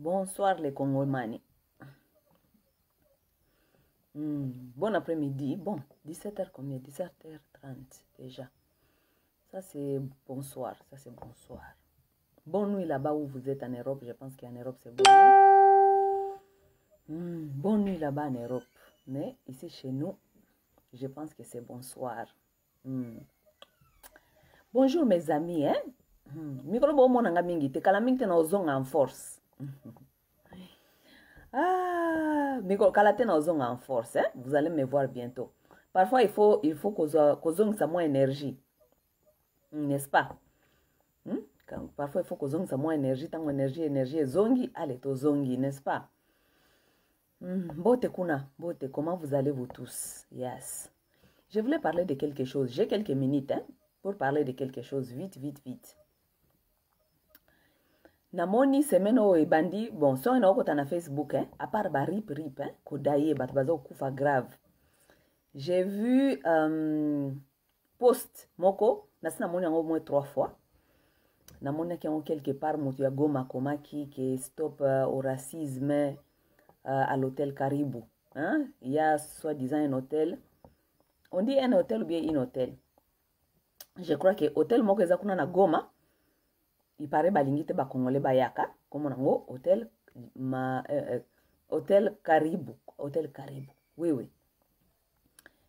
Bonsoir les Congolais. Hmm, bon après-midi. Bon, 17h combien 17h30 déjà. Ça c'est bonsoir. Ça c'est bonsoir. Bonne nuit là-bas où vous êtes en Europe. Je pense qu'en Europe c'est bon. Hmm, bon bonne nuit là-bas en Europe. Mais ici chez nous, je pense que c'est bonsoir. Hmm. Bonjour mes amis. Hein? Mikolo bon te en force ah, quand la en force, hein, vous allez me voir bientôt. Parfois, il faut, il faut ça moins énergie, n'est-ce pas? Hmm? parfois, il faut sa moins énergie, tant énergie, énergie zongi, allez zongi, n'est-ce pas? Hmm, bote kuna, bote, comment vous allez vous tous? Yes. Je voulais parler de quelque chose, j'ai quelques minutes, hein, pour parler de quelque chose, vite, vite, vite namoni semaine oyo ebandi bon songe naokota na facebook hein, eh, apart barip rip hein, kodaye bato baza kokufa grave j'ai vu um, post moko nasi namoni yango moins trois fois namonaki yango quelque part moto ya goma akomaki ke stop uh, au racisme uh, à l'hôtel Caribou hein? il y a soi-disant un hôtel on dit un hôtel ou bien un hôtel je crois que hôtel moko eza kuna na goma il Il balingi te bakongole bayaka comme nango hôtel ma euh, caribou eh, hotel karibu hotel oui oui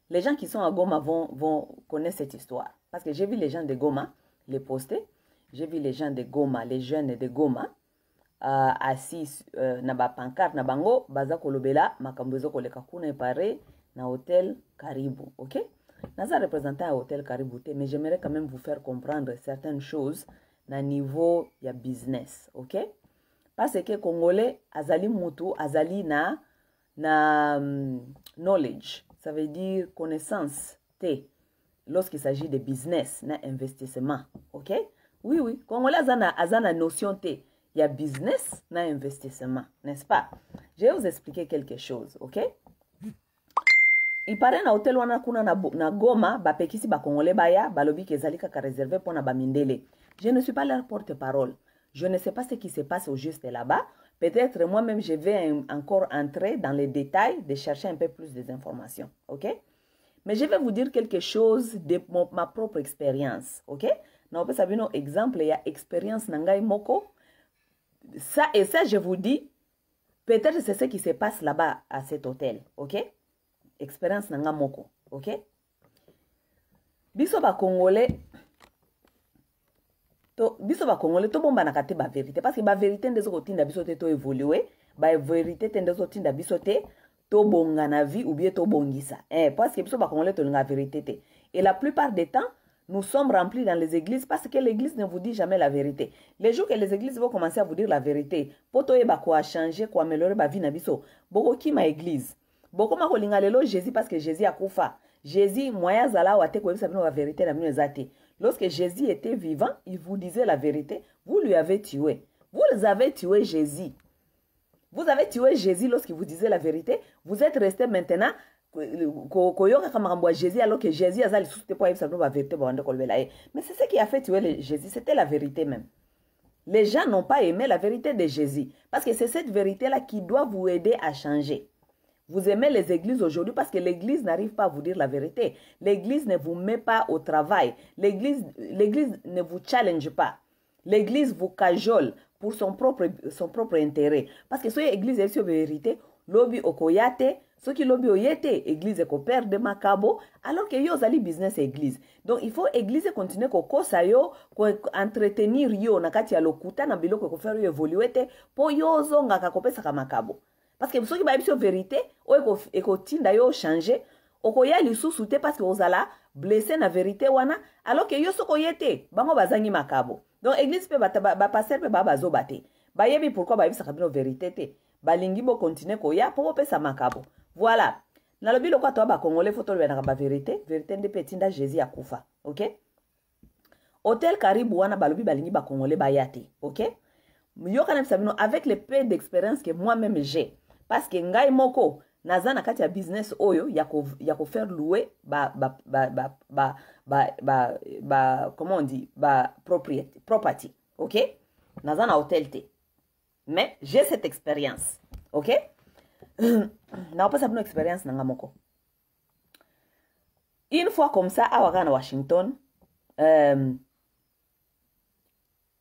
les gens qui sont à Goma vont, vont connaître cette histoire parce que j'ai vu les gens de Goma les poster j'ai vu les gens de Goma les jeunes de Goma euh, assis uh, na pancarte na bango baza kolobela makambo koleka kuna pare na hôtel caribou ok naza représentant à hôtel Caribou, mais j'aimerais quand même vous faire comprendre certaines choses na niveau ya business ok parce que congolais azali mutu azali na na mm, knowledge ça veut dire connaissance te lorsqu'il s'agit de business na investissement ok oui oui congolais azana azana notion te ya business na investissement n'est-ce pas je vais vous expliquer quelque chose ok il paraît na hotel wana kuna na, na goma bapekisi bakongole baya balobi ke ezali kaka réservé na bamindele je ne suis pas leur porte-parole. Je ne sais pas ce qui se passe au juste là-bas. Peut-être moi-même, je vais encore entrer dans les détails de chercher un peu plus informations, OK? Mais je vais vous dire quelque chose de ma propre expérience. OK? exemples, un exemple a expérience Nangai ngai moko ça et ça je vous dis peut-être c'est ce qui se passe là-bas à cet hôtel ok expérience moko ok biso congolais to biso bakongole vérité. Parce que baverité vérité, baverité nde ezokotinda biso te évolué. Ba vérité, t'endezo tinda biso te tobongana vie ou bien to bongisa. eh, que biso ba to nga vérité te et la plupart des temps nous sommes remplis dans les églises parce que l'église ne vous dit jamais la vérité. Les jours que les églises vont commencer à vous dire la vérité, poto ba quoi changer, quoi améliorer ba vie na biso. Boko ki ma église. Boko ma kolinga lelo Jésus parce que Jésus a koufa. Jésus moya zala wate ko yebisa bino la vérité na bino ezate. Lorsque Jésus était vivant, il vous disait la vérité. Vous lui avez tué. Vous avez tué Jésus. Vous avez tué Jésus lorsqu'il vous disait la vérité. Vous êtes resté maintenant Jésus alors que Jésus a mais c'est ce qui a fait tuer Jésus c'était la vérité même les gens n'ont pas aimé la vérité de Jésus parce que c'est cette vérité là qui doit vous aider à changer vous aimez les églises aujourd'hui parce que l'église n'arrive pas à vous dire la vérité. L'église ne vous met pas au travail. L'église ne vous challenge pas. L'église vous cajole pour son propre, son propre intérêt. Parce que l'église église la vérité, lobby au koyate, ce qui lobby au yete, église copère de makabo, alors que yo zali business église. Donc il faut église continuer ko kosa yo, ko entretenir yo nakati à ya lokuta na biloko ko faire yo évoluer po yo zonga ka makabo. parceke soki bayebi so verité oyo ekotinda yo ochange okoya lisusu te parceke ozala blesse na verité wana aloke yo soki oye te bango bazangi makabo donc eglise mpe bapaster mpe baa bazoba te bayebi pourkui bayebisaka bino verité te balingi bokontinue koya mpo bopesa makabo voilà nalobi lokola toya bakongole fo tolobanaka baverité verité nde mpe etinda jésus akufa ok hotel karibu wana balobi balingi bakongole baya te ok yokana bisa bino avec le peu d'expérience que moi-même j'ai parceke ngai moko naza na kati ya business oyo ya, ko, ya kofaire loue ba, ba, ba, ba, ba, ba, ba, ba comment on dit ba property ok naza na hotel te mais j'ai cette expérience ok nakopesa bino expérience na nga moko une fois comme ça awa kaka na washington um,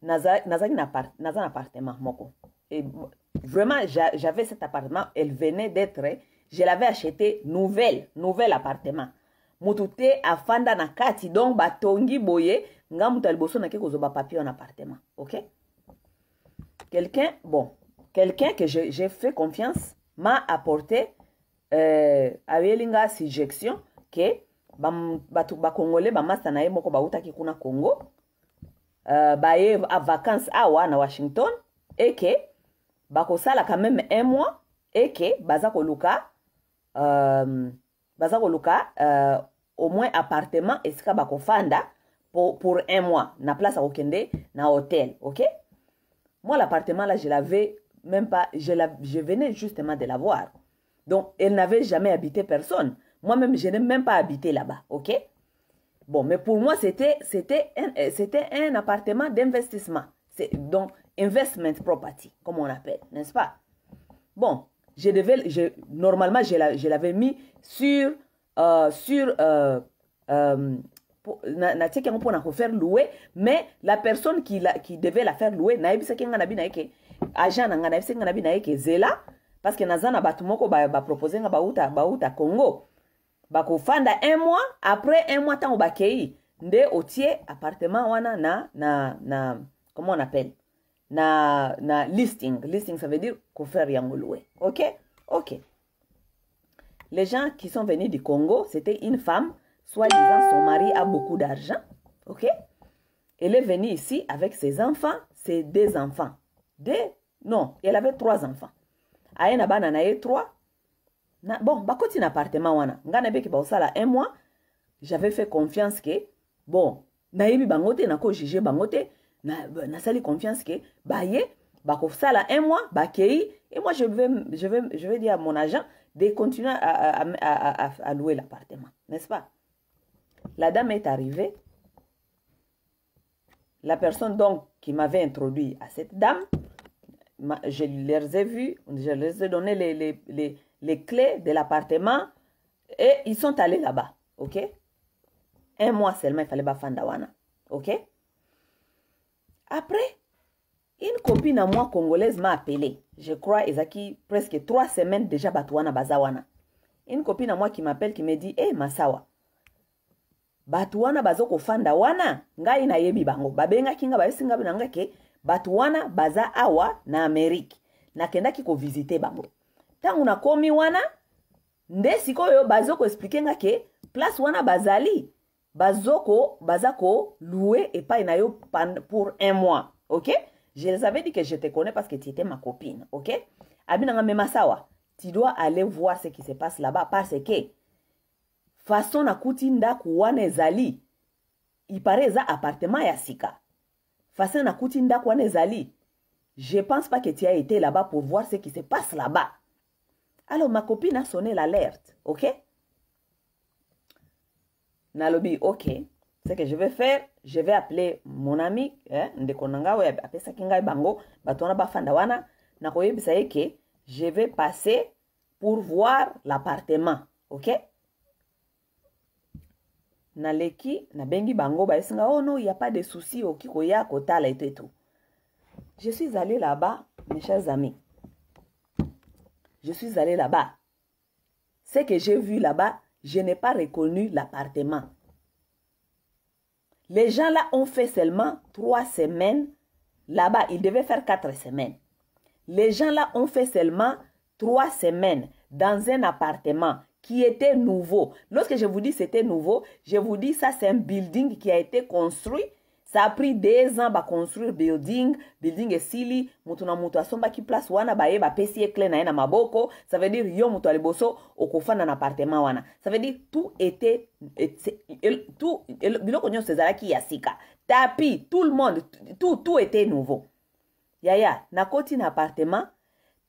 nazali naza na, par, naza na appartement moko e, Vraiment, j'avais cet appartement, elle venait d'être, je l'avais acheté nouvelle, nouvel appartement. motu te afanda na kati donc batongi boye nga moto ya liboso nake kozoba papier en appartement ok quelqu'un bon quelqu'un que j'ai fait confiance m'a apporté euh, ayeli nga suggestion ke bato bakongole bamasta na ye moko bautaki kuna congo uh, baye avacance awa na washington eke sala quand même un mois et baza koluka euh, baza euh, au moins appartement pour, pour un mois na place okende na hôtel ok moi l'appartement là je l'avais même pas je, je venais justement de l'avoir donc elle n'avait jamais habité personne moi-même je n'ai même pas habité là-bas ok bon mais pour moi c'était c'était un, euh, un appartement d'investissement donc investment property, comme on appelle, n'est-ce pas Bon, je devais, je, normalement, je l'avais mis sur, euh, sur, euh, euh, na tieke yango mpona kofaire louer mais la personne qui, la, qui devait la faire louer nayebisaki nga na bino yeke agent na nga nayebisaki nga na bino yeke zela parce que naza na bato moko bapropose nga bauta bauta congo bakofanda un mois après un mois ntango bakei nde otie appartement wana na na na comment on appelle na na listing listing ça veut dire Qu'on rien au louer, ok ok les gens qui sont venus du Congo c'était une femme Soit disant son mari a beaucoup d'argent ok elle est venue ici avec ses enfants ses deux enfants deux non elle avait trois enfants aye na bana na trois na, bon bakoti na appartement wana à un mois j'avais fait confiance que bon nayebi bangote te ko bango te nasali confiance que baye sala un mois et moi je vais je vais je vais dire à mon agent de continuer à, louer l'appartement n'est-ce pas la dame est arrivée la personne donc qui m'avait introduit à cette dame je les ai vus je les ai donné les, les, les, clés de l'appartement et ils sont allés là-bas ok un mois seulement il fallait pas faire ok après une copine à moi congolaise m'a appelé je crois ezaki presque trois semaines déjà bato wana baza wana une copine à moi qui m'appelle qui me dit e eh, hey, masawa bato wana baza kofanda wana ngai nayebi bango babengaki nga bayesinga na nga ke bato wana baza awa na amerike nakendaki kovisite bango ntango nakomi wana nde sikoyo baza koexplike nga ke place wana bazali bazoko bazako l'oué et pas inayo pour un mois ok je les avais dit que je te connais parce que tu étais ma copine ok abinanga memasawa tu dois aller voir ce qui se passe là-bas parce que façon na koutinda Zali, il paraît ça appartement yasika. sika façon n'a ndako wana je pense pas que tu as été là-bas pour voir ce qui se passe là-bas alors ma copine a sonné l'alerte ok nalobi ok ce que je vais faire je vais appeler mon ami eh, ndeko na ngai bango bato wana bafanda wana nakoyebisa ye ke je vais passer pour voir l'appartement ok naleki nabengi bango ba singa oh non y a pas de souci ko koya kotala et tout je suis allé là-bas mes chers amis je suis allé là-bas ce que j'ai vu là-bas je n'ai pas reconnu l'appartement. Les gens là ont fait seulement trois semaines. Là-bas, ils devaient faire quatre semaines. Les gens là ont fait seulement trois semaines dans un appartement qui était nouveau. Lorsque je vous dis c'était nouveau, je vous dis ça c'est un building qui a été construit ça a pris deux ans baconstruire building building esili moto na moto asombaki place wana baye bapesi ye cle na ye na maboko ça veut dire yo moto ya liboso okofanda na appartement wana ça veut dire tout était tout biloko nyonso ezalaki ya sika tapi tout le monde tout, tout était nouveau yaya nakoti na appartement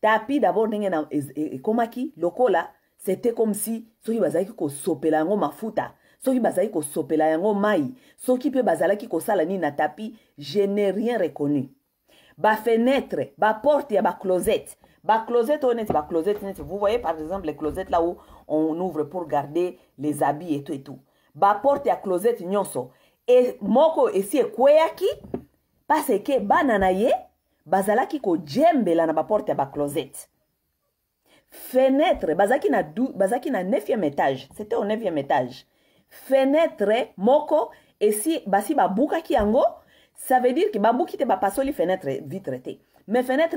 tapi d'abord ndenge e, e, ekomaki lokola c'était comme si soki bazalaki kosopela yango mafuta soki bazalaki kosopela yango mai soki mpe bazalaki kosala nini na tapi je n'ai rien reconnu bafenetre baporte ya baclosete baclosete oyo neti baclosete neti vous voyez par exemple les closettes là où on ouvre pour garder les habits et tout et tout baporte ya closete nyonso e, moko esi ekweyaki parce ke bana na ye bazalaki kojembela na baporte ya baclosete fenêtre bazalaki na, bazalaki na 9e étage c'était au 9e étage fenêtre moko si basi babukaki yango ça veut dire que babuki te bapasoli fenêtre vitre mais fenêtre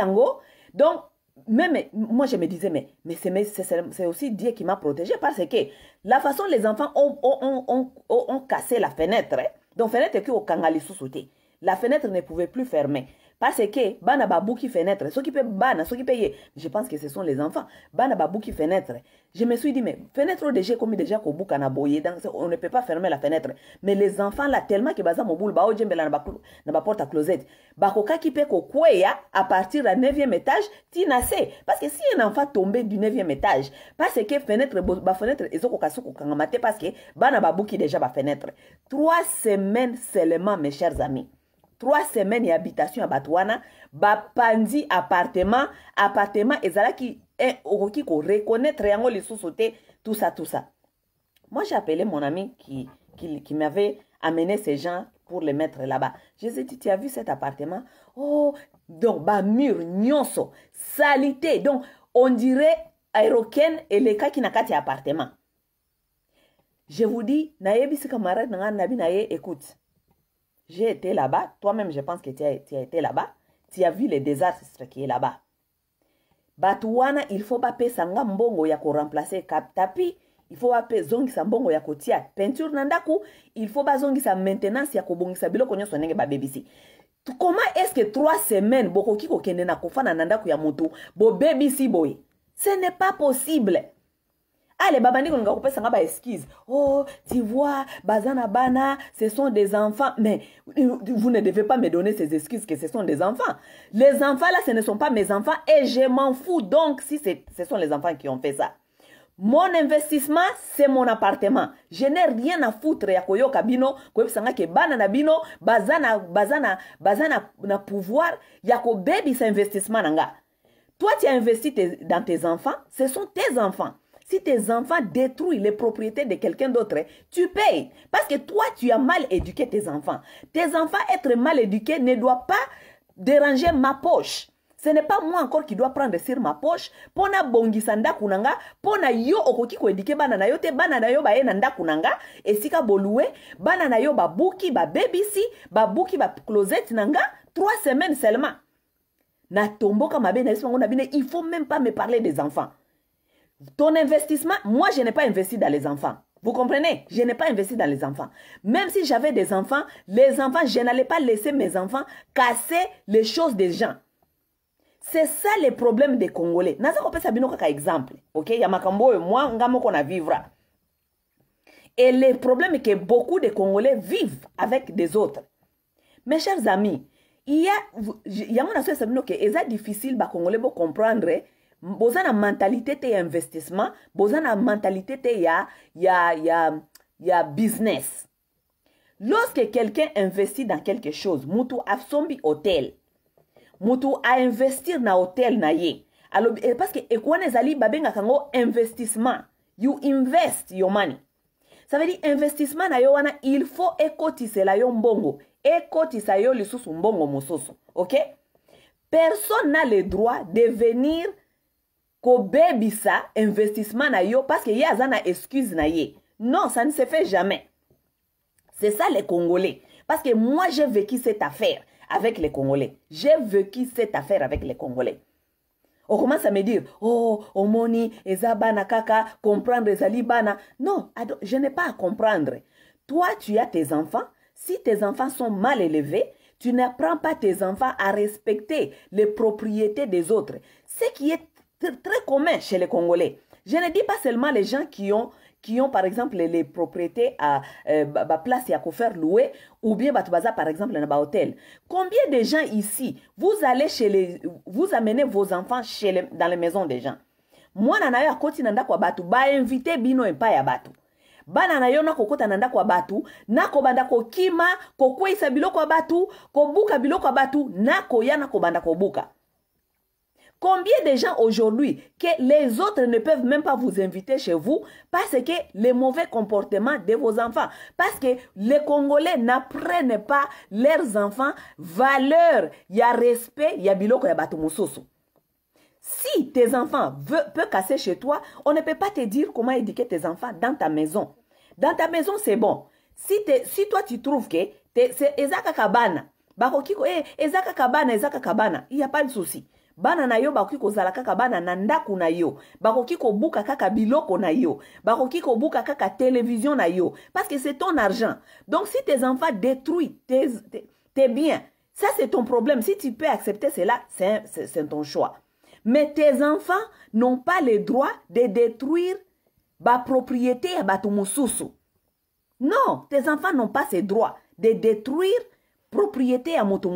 ango donc même moi je me disais mais mais c'est aussi Dieu qui m'a protégé parce que la façon les enfants ont, ont, ont, ont cassé la fenêtre donc fenêtre qui au kangalisu sauté la fenêtre ne pouvait plus fermer parce que bana babuki fenêtre soki pe bana soki pe ye je pense que ce sont les enfants bana babuki fenêtre je me suis dit mais fenêtre oyo déjà ekomi déjà kobuka na boye donc on ne peut pas fermer la fenêtre mais les enfants là tellement ke baza mobulu baojembela na baporte ya closette bakokaki mpe kokweya à partir ya 9e étage tina se parce que si un enfant tombe du 9e étage parce que fenêtre bafenetre ezokoka so kokangama te parce que bana babuki déjà bafenetre trois semaines seulement mes chers amis trois semaines et habitation à Batouana, bapandi appartement appartement ezalaki eh, reconnaît reconnaître yango sous tout ça tout ça moi j'ai appelé mon ami qui, qui, m'avait amené ces gens pour les mettre là-bas je dit, tu as vu cet appartement oh donc mur, nyonso salité donc on dirait et les qui kati appartement je vous dis camarade na écoute J'ai été là-bas. Toi-même, je pense que tu as, tu as été là-bas. Tu as vu les désastres qui est là-bas. Batuana, il faut pas pesanga mbongo ya ko remplacer cap tapi. Il faut pas zongisa mbongo ya kotia peinture na ndaku. Il faut pas zongisa maintenance ya kobongisa biloko nyonso ndenge ba bebisi. Comment est-ce que trois semaines bokoki kokende na kofana na ndaku ya moto bobebisi boye? Ce n'est pas possible. ale ah, a kolinga kopesanga excuse. oh tu vois bazana bana ce sont des enfants mais vous ne devez pas me donner ces excuses que ce sont des enfants les enfants là ce ne sont pas mes enfants et je m'en fous donc si ce sont les enfants qui ont fait ça mon investissement c'est mon appartement je n'ai rien à foutre ya kabino, bino sanga ke bana na bino bazana, bazana, bazana na, à pouvoir ya cet investissement nanga. toi tu as investi dans tes enfants ce sont tes enfants si tes enfants détruisent les propriétés de quelqu'un d'autre, tu payes. Parce que toi, tu as mal éduqué tes enfants. Tes enfants, être mal éduqués, ne doit pas déranger ma poche. Ce n'est pas moi encore qui dois prendre sur ma poche pona bongisanda sanda nga pona yo okoki ko bana na yo te bana na yo nanda nda kunanga. na nga esika bolue bana na yo babuki ba babuki ba closet nanga trois semaines seulement Na mabe na biso yango na il faut même pas me parler des enfants ton investissement, moi, je n'ai pas investi dans les enfants. Vous comprenez Je n'ai pas investi dans les enfants. Même si j'avais des enfants, les enfants, je n'allais pas laisser mes enfants casser les choses des gens. C'est ça le problème des Congolais. Naza bino un exemple. OK, ya makambo moi vivra. Et le problème est que beaucoup de Congolais vivent avec des autres. Mes chers amis, il y a il y a que c'est difficile ba Congolais pour comprendre boza na mentalite te ya investissement boza na mentalite te ya, ya, ya, ya business lorsque quelqu'un investit dans quelque chose mutu asombi hotel mutu ainvestir na hotel na ye alobi eh, parceke eh, wana ezali babengaka yango investissement you invest your money ça veut dire investissement na yo wana il faut ekotisela yo mbongo ekotisa yo lisusu mbongo mosusu ok personne n'a le droit de venir ça, investissement na yo parce que y a excuse na non ça ne se fait jamais c'est ça les congolais parce que moi j'ai vécu cette affaire avec les congolais j'ai vécu cette affaire avec les congolais on commence à me dire oh omoni ezabana, kaka comprendre ezali non je n'ai pas à comprendre toi tu as tes enfants si tes enfants sont mal élevés tu n'apprends pas tes enfants à respecter les propriétés des autres ce qui est très commun chez les Congolais. Je ne dis pas seulement les gens qui ont, qui ont par exemple, les propriétés à euh, place et à faire louer, ou bien Batubaza, par exemple, dans un hôtel. Combien de gens ici, vous allez chez les, vous amenez vos enfants chez dans les maisons des gens? Moi, côté, akoti nanda kwa batu, ba invité bino empa à batu. bana na yo nakokɔta na ndako ya bato nakobanda kokima isa biloko Batu. ko kobuka biloko ya bato nakoya nakobanda kobuka Combien de gens aujourd'hui que les autres ne peuvent même pas vous inviter chez vous parce que les mauvais comportements de vos enfants, parce que les Congolais n'apprennent pas leurs enfants valeur, il y a respect, il y a biloko a bato Si tes enfants peuvent casser chez toi, on ne peut pas te dire comment éduquer tes enfants dans ta maison. Dans ta maison, c'est bon. Si, si toi tu trouves que c'est Ezaka Kabana, eh, Kabana, Ezaka Kabana, il n'y a pas de souci bana bana na yo biloko na yo kaka na yo parce que c'est ton argent donc si tes enfants détruisent tes, biens ça c'est ton problème si tu peux accepter cela c'est ton choix mais tes enfants n'ont pas le droit de détruire propriété propriété. à non tes enfants n'ont pas ce droit de détruire propriété à moto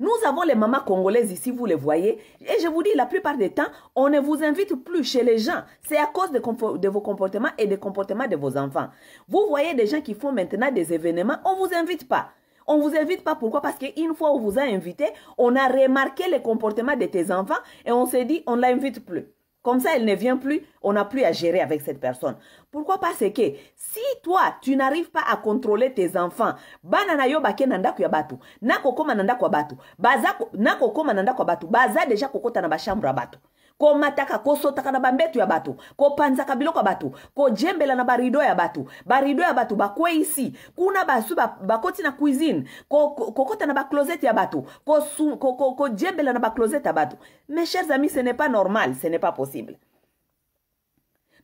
nous avons les mamans congolaises ici, vous les voyez. Et je vous dis, la plupart des temps, on ne vous invite plus chez les gens. C'est à cause de, vos comportements et des comportements de vos enfants. Vous voyez des gens qui font maintenant des événements, on ne vous invite pas. On ne vous invite pas, pourquoi Parce qu'une fois on vous a invité, on a remarqué les comportements de tes enfants et on s'est dit, on ne l'invite plus. Comme ça, elle ne vient plus, on n'a plus à gérer avec cette personne. Pourquoi pas C'est que si toi, tu n'arrives pas à contrôler tes enfants, bana na yo bake nanda kwa batu, nako koma nanda kwa batu, baza nako koma nanda kwa batu, baza déjà kokota na ba chambre batu. Ko ko sotaka na bambetu ya bato panza biloko ya bato jembela na barido ya bato barido ya bato bakweisi kuna basu bakoti na cuisine ko kokota na closet ya bato jembela na closet ya bato mes chers amis ce n'est pas normal ce n'est pas possible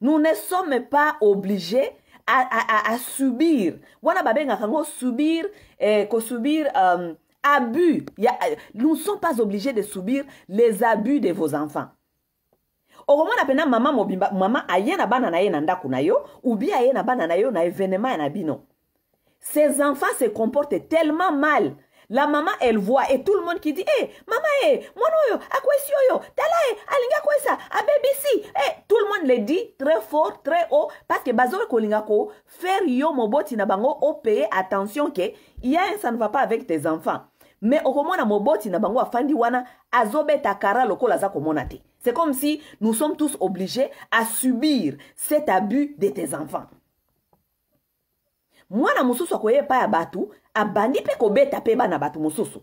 nous ne sommes pas obligés à, à, à, à subir wana babenga kango subir eh, kosubir um, euh, abus. nous ne sommes pas obligés de subir les abus de vos enfants. okomona mpena mama mobimba mama aye na bana na ye na ndako na yo ubi aye na bana na yo na événement ya na bino ces enfants se comportent tellement mal la mama elle voit et tout le monde qui dit eh hey, mama e eh, hey, mwana oyo akwesi oyo tala e alingi akwesa abebisi e eh, hey, tout le monde le dit très fort très haut parce que bazoki kolinga kofaire yo moboti na bango opaye attention ke ya ça ne va pas avec tes enfants me okomona moboti na bango afandi wana azobeta kara lokola aza komona te C'est comme si nous sommes tous obligés à subir cet abus de tes enfants. Moi, n'a mosusu à epai paya bato abandi ko beta peba na bato mosusu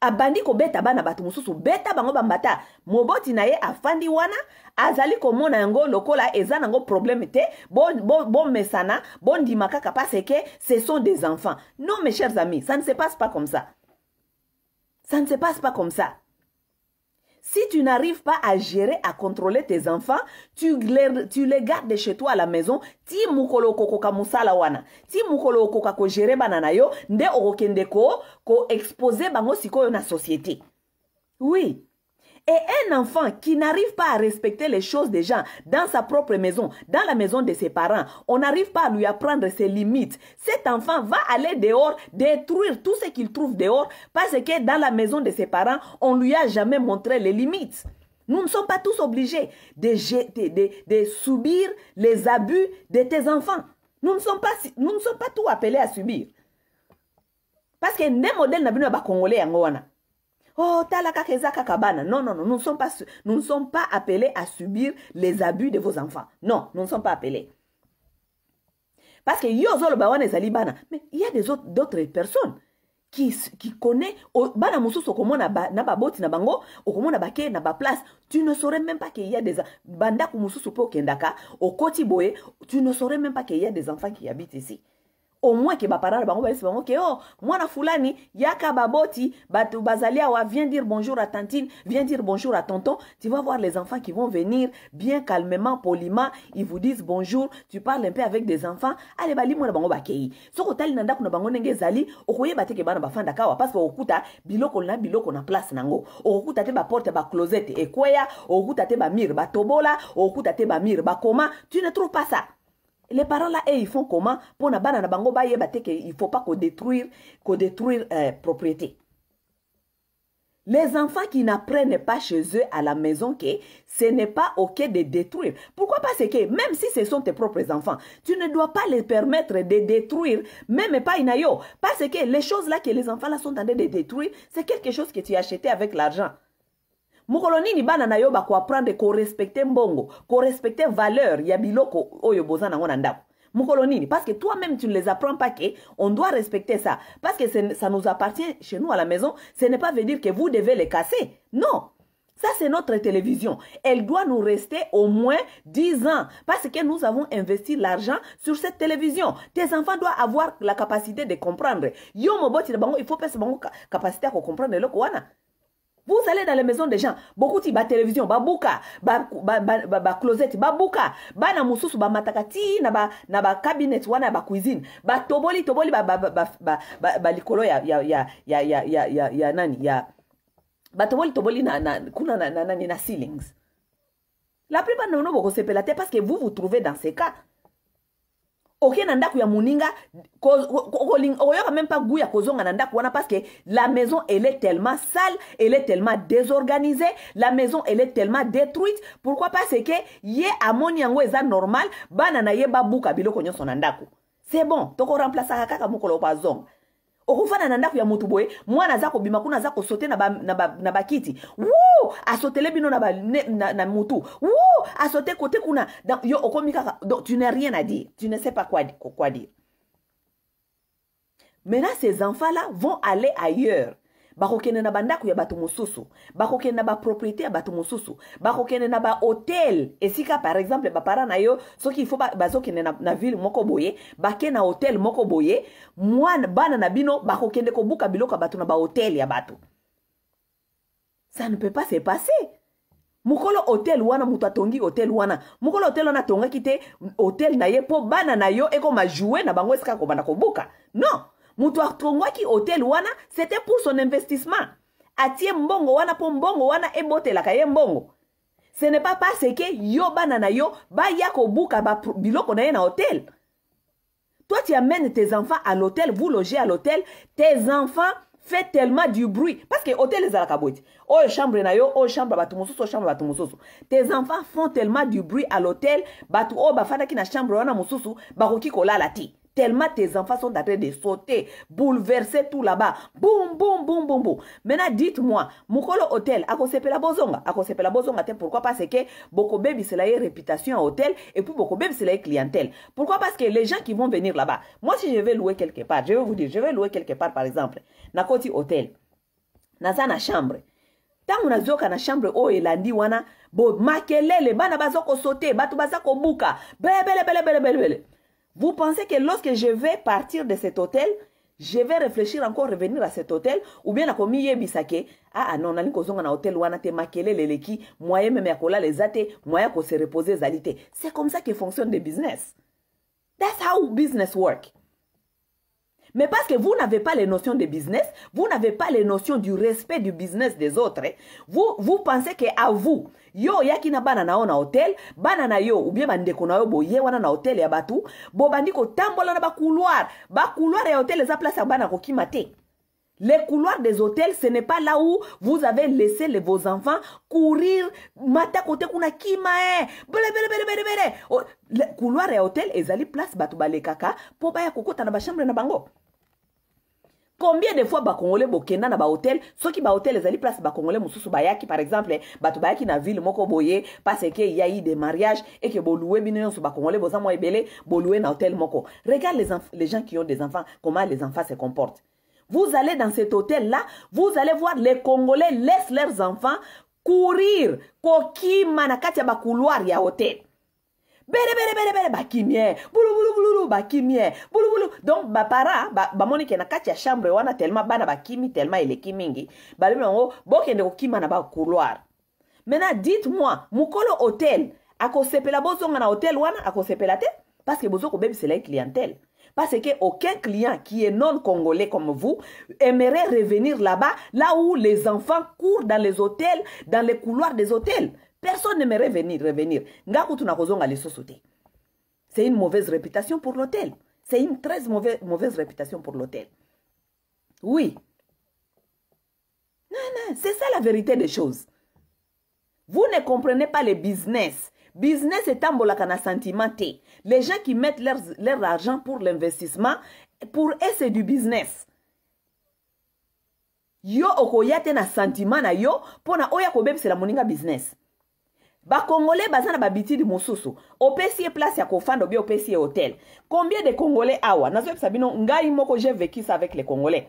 abandi kobeta na bato mususu, beta bango bambata moboti na ye afandi wana azali ko mona yango lokola eza nango probleme te bon mesana, bon bondima kaka parce que ce sont des enfants non mes chers amis ça ne se passe pas comme ça ça ne se passe pas comme ça Si tu n'arrives pas à gérer, à contrôler tes enfants, tu les, tu les gardes chez toi à la maison. Ti mukolo koko kamusala wana. Ti mukolo koko ko gérer banana yo, nde okokende ko, ko exposer bango sikoyo na société. Oui, Et un enfant qui n'arrive pas à respecter les choses des gens dans sa propre maison, dans la maison de ses parents, on n'arrive pas à lui apprendre ses limites. Cet enfant va aller dehors, détruire tout ce qu'il trouve dehors parce que dans la maison de ses parents, on ne lui a jamais montré les limites. Nous ne sommes pas tous obligés de, subir les abus de tes enfants. Nous ne sommes pas, nous ne sommes pas tous appelés à subir. Parce que des modèles pas congolais en Oh, talaka keza kakabana. Non, non, non, nous ne sommes pas, nous ne sommes pas appelés à subir les abus de vos enfants. Non, nous ne sommes pas appelés. Parce que yozolo bawane zalibana. Mais il y a des autres, d'autres personnes qui, qui connaissent. Oh, bana mususu okomona na baboti na bango, okomona bake na ba place. Tu ne saurais même pas qu'il y a des banda mususu po kendaka, okoti boye, tu ne saurais même pas qu'il y a des enfants qui habitent ici au moins omweke baparole bango bayebisi bango ke oh, mwana fulani yaka baboti batu bazali awa vient dire bonjour à tantine vient dire bonjour à tonton tu vas voir les enfants qui vont venir bien calmement poliment ils vous disent bonjour tu parles un peu avec des enfants allez bali na bango ba kei. otali na ndako kuna bango nenge zali, okoye bate ke bana bafandaka awa mpasi okuta biloko na biloko na place nango okuta te ba porte baporte baclosete ekweya okuta te ba mire ba tobola okuta te ba koma tu ne trouves pas ça les parents là ils font comment Pour bana faut pas qu'on détruire euh, propriété les enfants qui n'apprennent pas chez eux à la maison que ce n'est pas ok de détruire. Pourquoi Parce que même si ce sont tes propres enfants, tu ne dois pas les permettre de détruire, même pas inayo. Parce que les choses là que les enfants là sont en train de détruire, c'est quelque chose que tu as acheté avec l'argent. Mukoloni ni bana na yo ko respecter mbongo respecter valeur ya biloko oyo parce que toi-même tu ne les apprends pas que on doit respecter ça parce que ça nous appartient chez nous à la maison ce n'est pas veut dire que vous devez les casser non ça, c'est notre télévision. Elle doit nous rester au moins 10 ans parce que nous avons investi l'argent sur cette télévision. Tes enfants doivent avoir la capacité de comprendre. il faut pas capacité à comprendre le vous allez dans les maisons des gens, beaucoup ti ba télévision, ba buka, ba ba ba, closet, ba ba na mususu ba matakati na ba na ba cabinet wana ba cuisine, ba toboli toboli ba ba ba ba ba, ba likolo ya ya ya ya ya ya ya, nani ya ba toboli toboli na, na kuna na, na, na, na ceilings. La plupart non non vous ne te parce que vous vous trouvez dans ces cas. oke na ndako ya moninga okoyoka même pas gu ya kozonga na ndako wana parce que la maison elle est tellement sale elle est tellement désorganisée la maison elle est tellement détruite pourquoi parce que ye amoni yango eza normal bana na ye babuka biloko nyonso na ndako c'est bon tokoremplaçaka kaka mokolo bazonga okofana na ndako ya motu boye mwana sote na bakiti ba, na ba, na wo asotele bino na, ba, ne, na, na motu wo asote kote kuna da yo okomika, do, donc tu n'as rien à dire tu ne sais pas quoi, quoi dire maintenant ces enfants là vont aller ailleurs bakokende na bandako ya bato mosusu bakokende na bapropriété ya bato mosusu bakokende na bahotel esika par exemple bapara na yo soki ifo bazokende na, na ville moko boye bake na hotel moko boye mwana bana na bino bakokende kobuka biloko ya bato na bahotel ya bato ça ne peut pas se passer mokolo hotel wana moto atongi hotel wana mokolo hotel wana atongaki te hotel na ye mpo bana na yo ekoma joue na bango esika kobanda kobuka non mtu ki hotel wana c'était pour son investissement atie mbongo wana po mbongo wana la kaye mbongo ce n'est pas parce que yo bana na yo ba ba biloko na ye na hotel toi tu amènes tes enfants à l'hôtel vous logez à l'hôtel tes enfants fait tellement du bruit parce que hôtel à la ti oh chambre na yo oh chambre batou bato oh, chambre ya tes enfants font tellement du bruit à l'hôtel oh fada ki na chambre wana mosusu bakoki kolala ti Tellement tes enfants sont en train de sauter, bouleverser tout là-bas. Boum, boum, boum, boum, boum. Maintenant, dites-moi, Mukolo hotel, à la Bozonga, à la Bozonga, pourquoi Parce que beaucoup Baby, c'est la réputation à hôtel et puis beaucoup Baby, c'est la clientèle. Pourquoi Parce que les gens qui vont venir là-bas, moi, si je vais louer quelque part, je vais vous dire, je vais louer quelque part, par exemple, Nakoti Hôtel, sa Chambre. na zoka na chambre a oh, elandi wana bo makelele bana bele, bele, bele, bele, bele, belebelebelebelebele Vous pensez que lorsque je vais partir de cet hôtel, je vais réfléchir encore revenir à cet hôtel ou bien nakomi yebisa ke aa ah, ah, non nali kozonga na hôtel wana te makelele eleki moyen meme ya kolala eza te moyen ya kose repose ezali te c'est comme ça que fonctionne de business that's how business work Mais parce que vous n'avez pas les notions de business, vous n'avez pas les notions du respect du business des autres, hein, vous, vous pensez que à vous, yo yakina bana na hotel, bana yo, ou bien bandeko na yo boye wana na hotel ya batu, bandiko tambola na ba couloir, ba couloir ya hotel les place ya bana kimate. Les couloirs des hôtels, ce n'est pas là où vous avez laissé les, vos enfants courir. Mata kote kuna kima Les couloirs et hôtels, ils allaient place batubale kaka. Po baya koko la chambre na bango. Combien de fois bakongole bokena na ba hôtel, ceux qui ba hôtel les place bakongole mususu bayaki par exemple, batu yaki na ville moko boye parce que y a eu des mariages et que boloué bino so bakongole bozamwa ebele, boloué na hôtel moko. Regarde les les gens qui ont des enfants, comment les enfants se comportent. Vous allez dans cet hôtel-là, vous allez voir les Congolais laissent leurs enfants courir kokima na kati ya bakuluar ya hôtel. bere bere bere bere bakimie bulubulubululu bakimie bulubulu donc bapara bamoni ba ke na kati ya chambre wana telema bana bakimi telema eleki mingi balobi yango bokende kokima na bacouloir maintenant dite moi mokolo hotel akosepela bozonga na hotel wana akosepela te parce que bozo kobebisela ye clientele Parce qu'aucun client qui est non congolais comme vous aimerait revenir là-bas, là où les enfants courent dans les hôtels, dans les couloirs des hôtels. Personne n'aimerait venir, revenir. C'est une mauvaise réputation pour l'hôtel. C'est une très mauvaise, mauvaise réputation pour l'hôtel. Oui. Non, non, c'est ça la vérité des choses. Vous ne comprenez pas les business. business etambolaka na sentiment te les gens qui mettent leur, leur argent pour l'investissement pour e c'est du business yo okoya te na sentiment na yo mpona oya kobebisela moninga business bakongole baza na babitidi mosusu opesi ye place ya kofanda obi opesi ye hotel combien de congolais awa nazoyebisa bino ngai moko j'ai vécu ça avec les congolais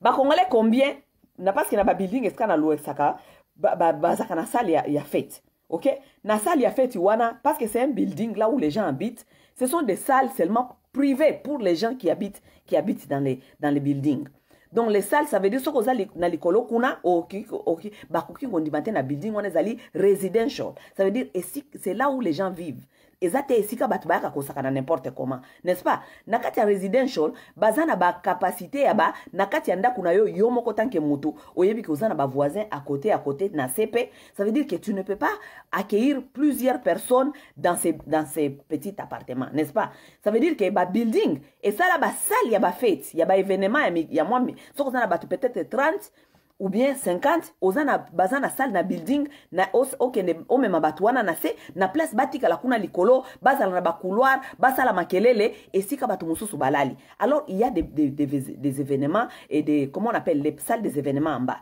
bakongolais combien na parceke na babuilding esika nalowesaka bazaka ba, ba, na sale ya, ya fete OK Na salle, a fait parce que c'est un building là où les gens habitent. Ce sont des salles seulement privées pour les gens qui habitent, qui habitent dans, les, dans les buildings. Donc les salles, ça veut dire ce qu'on building, on Ça veut dire, c'est là où les gens vivent eza te esika bato bayaka kosakana nimporte comment n'est-ce pas Nakati residential bazana na ya ba na ya ndako na yo yomo moko tanke motu oyebi kuzana ba na à côté à côté na sepe, sa ça veut dire que tu ne peux pas accueillir plusieurs personnes dans ces, dans ces petits appartements n'est-ce pas ça veut dire que la ba sal ya fete, ya baévénement ya, ya mwa so oza na peut-être 30 ou bien 50 osana bazana na salle na building na okende o même batwana na se na place la kuna likolo bazala na bakouloir basala makelele esika bato mususu balali alors il y a des, des, événements et des comment on appelle les salles des événements en bas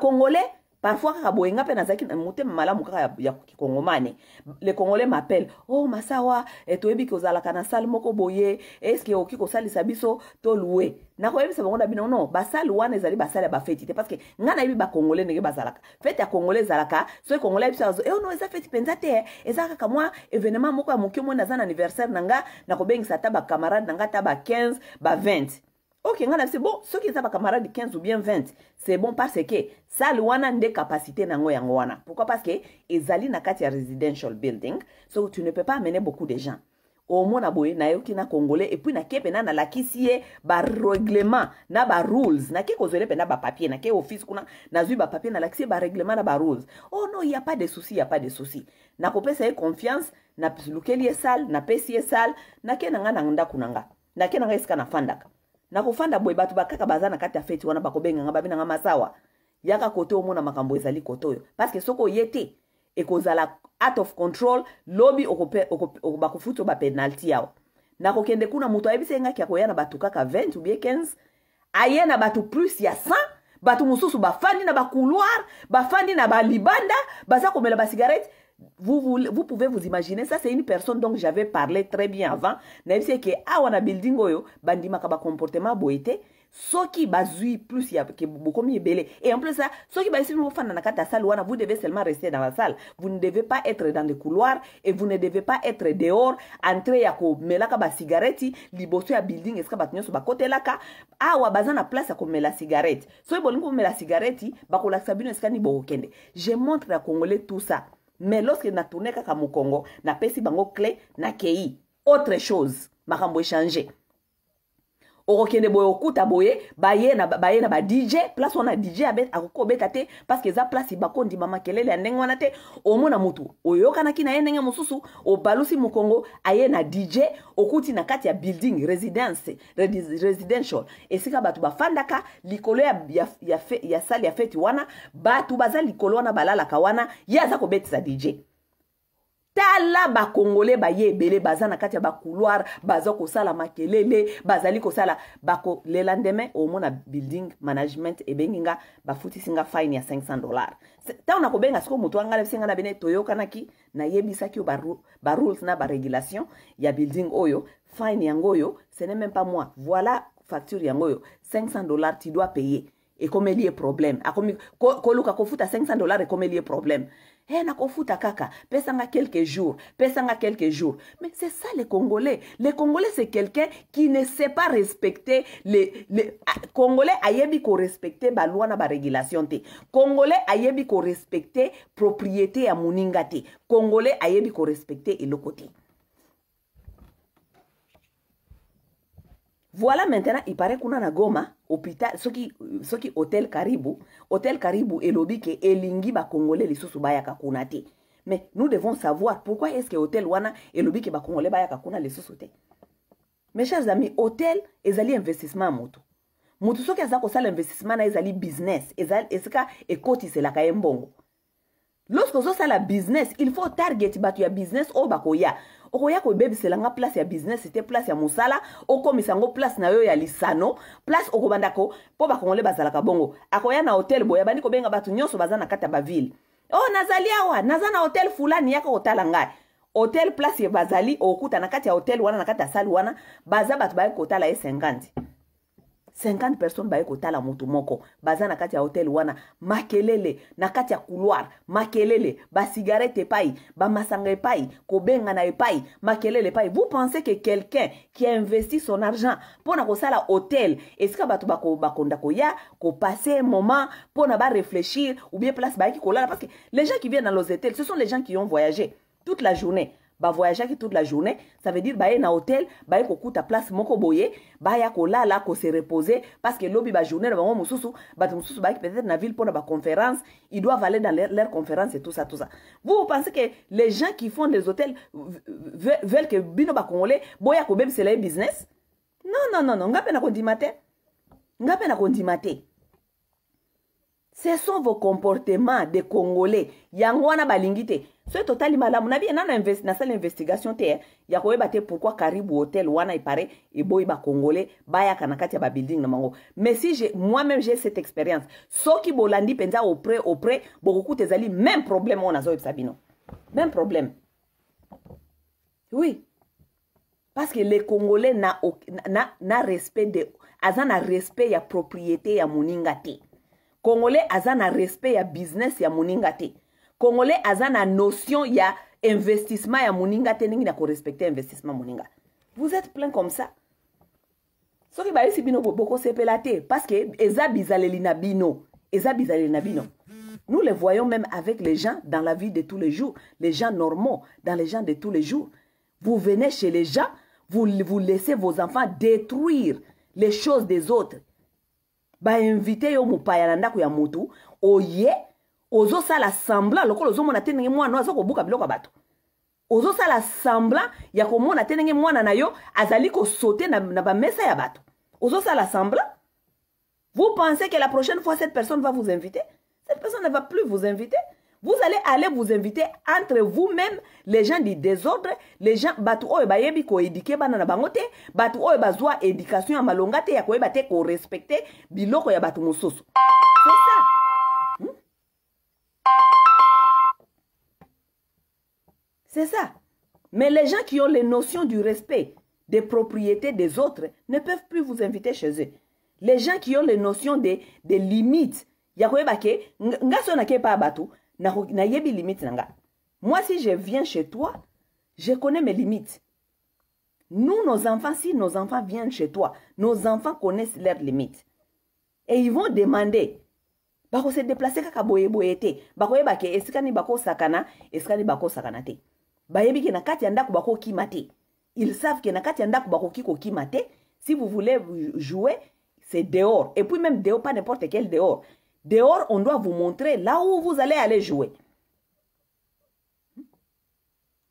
Congolais, parfois kaka boye nga mpe nazalaki motema malamu kaka ya kikongomane le congolais mapele o oh, masawa e, eh, toyebi kozalaka na sale moko boye eske okoki kosalisa biso tolue nakoyebisa bango na bino non basale wana ezali basale ya bafeti te parceke nga nayebi bacongolais ndenge bazalaka fete ya congolais ezalaka soki congolais yebiso azo e eh, ono oh, eza feti mpenza te eh. eza kaka mwa événement moko ya moke omoni aza na anniversaire na nga nakobengisa ata bacamarade na nga ata ba 15 ba 20 ok nga na biso bon soki eza bakamarade 15 ou bien 20 c'est bon parce que sale wana nde capacité nango yango wana pourquoi parce que ezali na kati ya residential building so tu ne peux pas amener beaucoup de gens omona boye nayoki na congolais epuis nake mpena nalakisi ye bareglement na barules nake kozwele mpena bapapier nake office kuna nazwi bapapier nalakisi ye bareglement na barules o oh, no ya pas de souci ya pas de souci nakopesa ye confiance nalukeli ye sale napesi ye sale nake na nga na ndako na nga nake na nga esika nafandaka nakofanda boye bato bakaka baza na kati ya feti wana bakobenganga babinanga masawa yaka kote omona makambo ezali kote oyo parceke soki oye te ekozala out of control lobi bakofuti bapenalti yawa nakokende kuna moto ayebisi engaki akoya na bato kaka 20 ubie 15 aye na bato plus ya 100 bato mosusu bafandi na bacouloir bafandi na balibanda baza komela basigarete vous, vous, vous, pouvez vous imaginer ça c'est une personne dont j'avais parlé très bien avant mais c'est que ah on un building oyo oh, bandimaka bacomportement boye te qui bazui plus y que beaucoup mieux belé et en plus ça soki qui bino bofanda na kati salle wana vous devez seulement rester dans la salle vous ne devez pas être dans le couloirs et vous ne devez pas être dehors entrer yako ya komelaka basigareti liboso ya building est-ce esika côté laka ah awa baza na place ya komela cigarete soki bolingi komela cigareti bakolakisa bino esika nini bokokende je montre à congolais tout ça mais lorsque natourne kaka mokongo napesi bango cle nakei autre chose makambo echange okokende boye okuta boye baye na, baye na badj place wana dj akoki obeta te parceke eza place bakondima makelele ya ndenge wana te omona motu oyokanaki na ye ndenge mosusu obalusi mokongo aye na dj okuti na kati ya building residence residential esika bato bafandaka likolo ya, ya, ya, ya sale ya feti wana bato baza likolo wana balalaka wana ye aza kobetisa dj tala bakongole baye ebele baza na kati ya bacouloir baza kosala makelele bazali kosala bako lela ndeme omona building management ebengi nga bafutisi nga fine ya 500 dollar ntango nakobenga sikoyo moto wanga nabisinga na bene toyokanaki nayebisaki yo barules na baregulation ya building oyo fine yango oyo ce n'est même pas moi voilà facture yango oyo 500 dollar tu dois payer ekomeli ye problème akomi koluka kofuta 500 dollar ekomeli ye problème e nakofuta kaka pesanga quelques jours pesanga quelques jours mais c'est ça les congolais les congolais c'est quelqu'un qui ne sait pas respecter les, les... Ah, congolais ayebi korespecte balwa na baregulation te congolais ayebi korespecte propriété ya moninga te congolais ayebi korespecte eloko te voilà maintenant ipare kuna na goma hôpital soki, soki hotel karibu hotel karibu elobi ke elingi bakongole lisusu bayaka kuna te mais nous devons savoir pourquoi est ce que hotel wana elobi ke bakongole bayaka kuna lisusu te mes chers amis hotel ezali investissement ya motu motu soki aza kosala investissement na ezali business esika ekotiselaka ye mbongo lorsque ozosala business il faut target bato ya business oyo bakoya okoya kobebisela nga place ya business te place ya mosala okomisa yango place na yo ya lisano place okobandako mpo bakongole bazalaka bongo akoya na hotel boye abandi kobenga bato nyonso baza na kati ya bavile o oh, nazali awa naza na hotel fulani yaka kotala ngai hotel place bazali okuta na kati ya hotel wana na kati ya sali wana baza bato baye kotala ye 50 50 personnes baye tala moto moko baza na kati hotel wana makelele na kati ya couloir makelele basigarete epai bamasanga epai bengana epai makelele epai vous pensez que quelqu'un qui a investi son argent pour mpona kosala hotel esika ko bakonda koya ko un moment ba réfléchir ou bien place bayaki kolala parce que les gens qui viennent dans los hôtels ce sont les gens qui ont voyagé toute la journée voyager toute la journée ça veut dire baye na hôtel baye kokuta place moko boye baya ko se reposer parce que lobi ba journée bango mosusu bato mosusu bayaki peut-être na ville pour mpona conférence. ils doivent aller dans leur, conférence et tout ça tout ça vous pensez que les gens qui font des hôtels veulent que bino bakongolais boya c'est ye business non non non non nga mpe nakondima te n'a mpe nakondima te ce sont vos comportements de congolais yango wana c'est totalement malamu mon bie nana invest, nasala investigation te ya koyeba te pourquoi karibu hotel wana boy ba congolais ba kana kati ya building na mango. mais si moi-même j'ai cette expérience soki bolandi auprès auprès opre bokokuta tezali même problème on a nazoyebisa sabino même problème oui parce que les congolais na, na, na respect de aza na respect ya propriété ya moninga te congolais aza na respect ya business ya moninga te congolais aza na notion ya investissement ya moninga te ndenge na korespecte investissement moninga vous êtes plein comme ça soki bayesi bino bokosepela te parce que eza bizaleli na bino eza bizaleli na bino nous le voyons même avec les gens dans la vie de tous les jours les gens normaux dans les gens de tous les jours vous venez chez les gens vous, vous laissez vos enfants détruire les choses des autres bainvite yo mopaya na ndako ya motu oye ozosala semblant lokola ozomona te tenenge mwana oyo aza kobuka biloko ya bato ozosala semblant ya mwana na yo azali sauter na, na mesa ya bato la semblant vous pensez que la prochaine fois cette personne va vous inviter cette personne ne va plus vous inviter vous allez aller vous inviter entre vous-même les gens du désordre les gens bato oyo ko ko bana na bango te bato oyo zwa éducation ya malonga te ya koyeba te respecter biloko ya bato c'est ça c'est ça. Mais les gens qui ont les notions du respect des propriétés des autres ne peuvent plus vous inviter chez eux. Les gens qui ont les notions des, des limites. Moi, si je viens chez toi, je connais mes limites. Nous, nos enfants, si nos enfants viennent chez toi, nos enfants connaissent leurs limites. Et ils vont demander bakosedeplase kaka boyeboye te bakoyeba ke esika bako sakana, esika bako sakana te bayebi ke na kati ya bako ki mate. ils savent que na kati bako ndako bakoki te si vous voulez jouer c'est dehors et puis même dehors pas n'importe quel dehors dehors on doit vous montrer là où vous allez aller jouer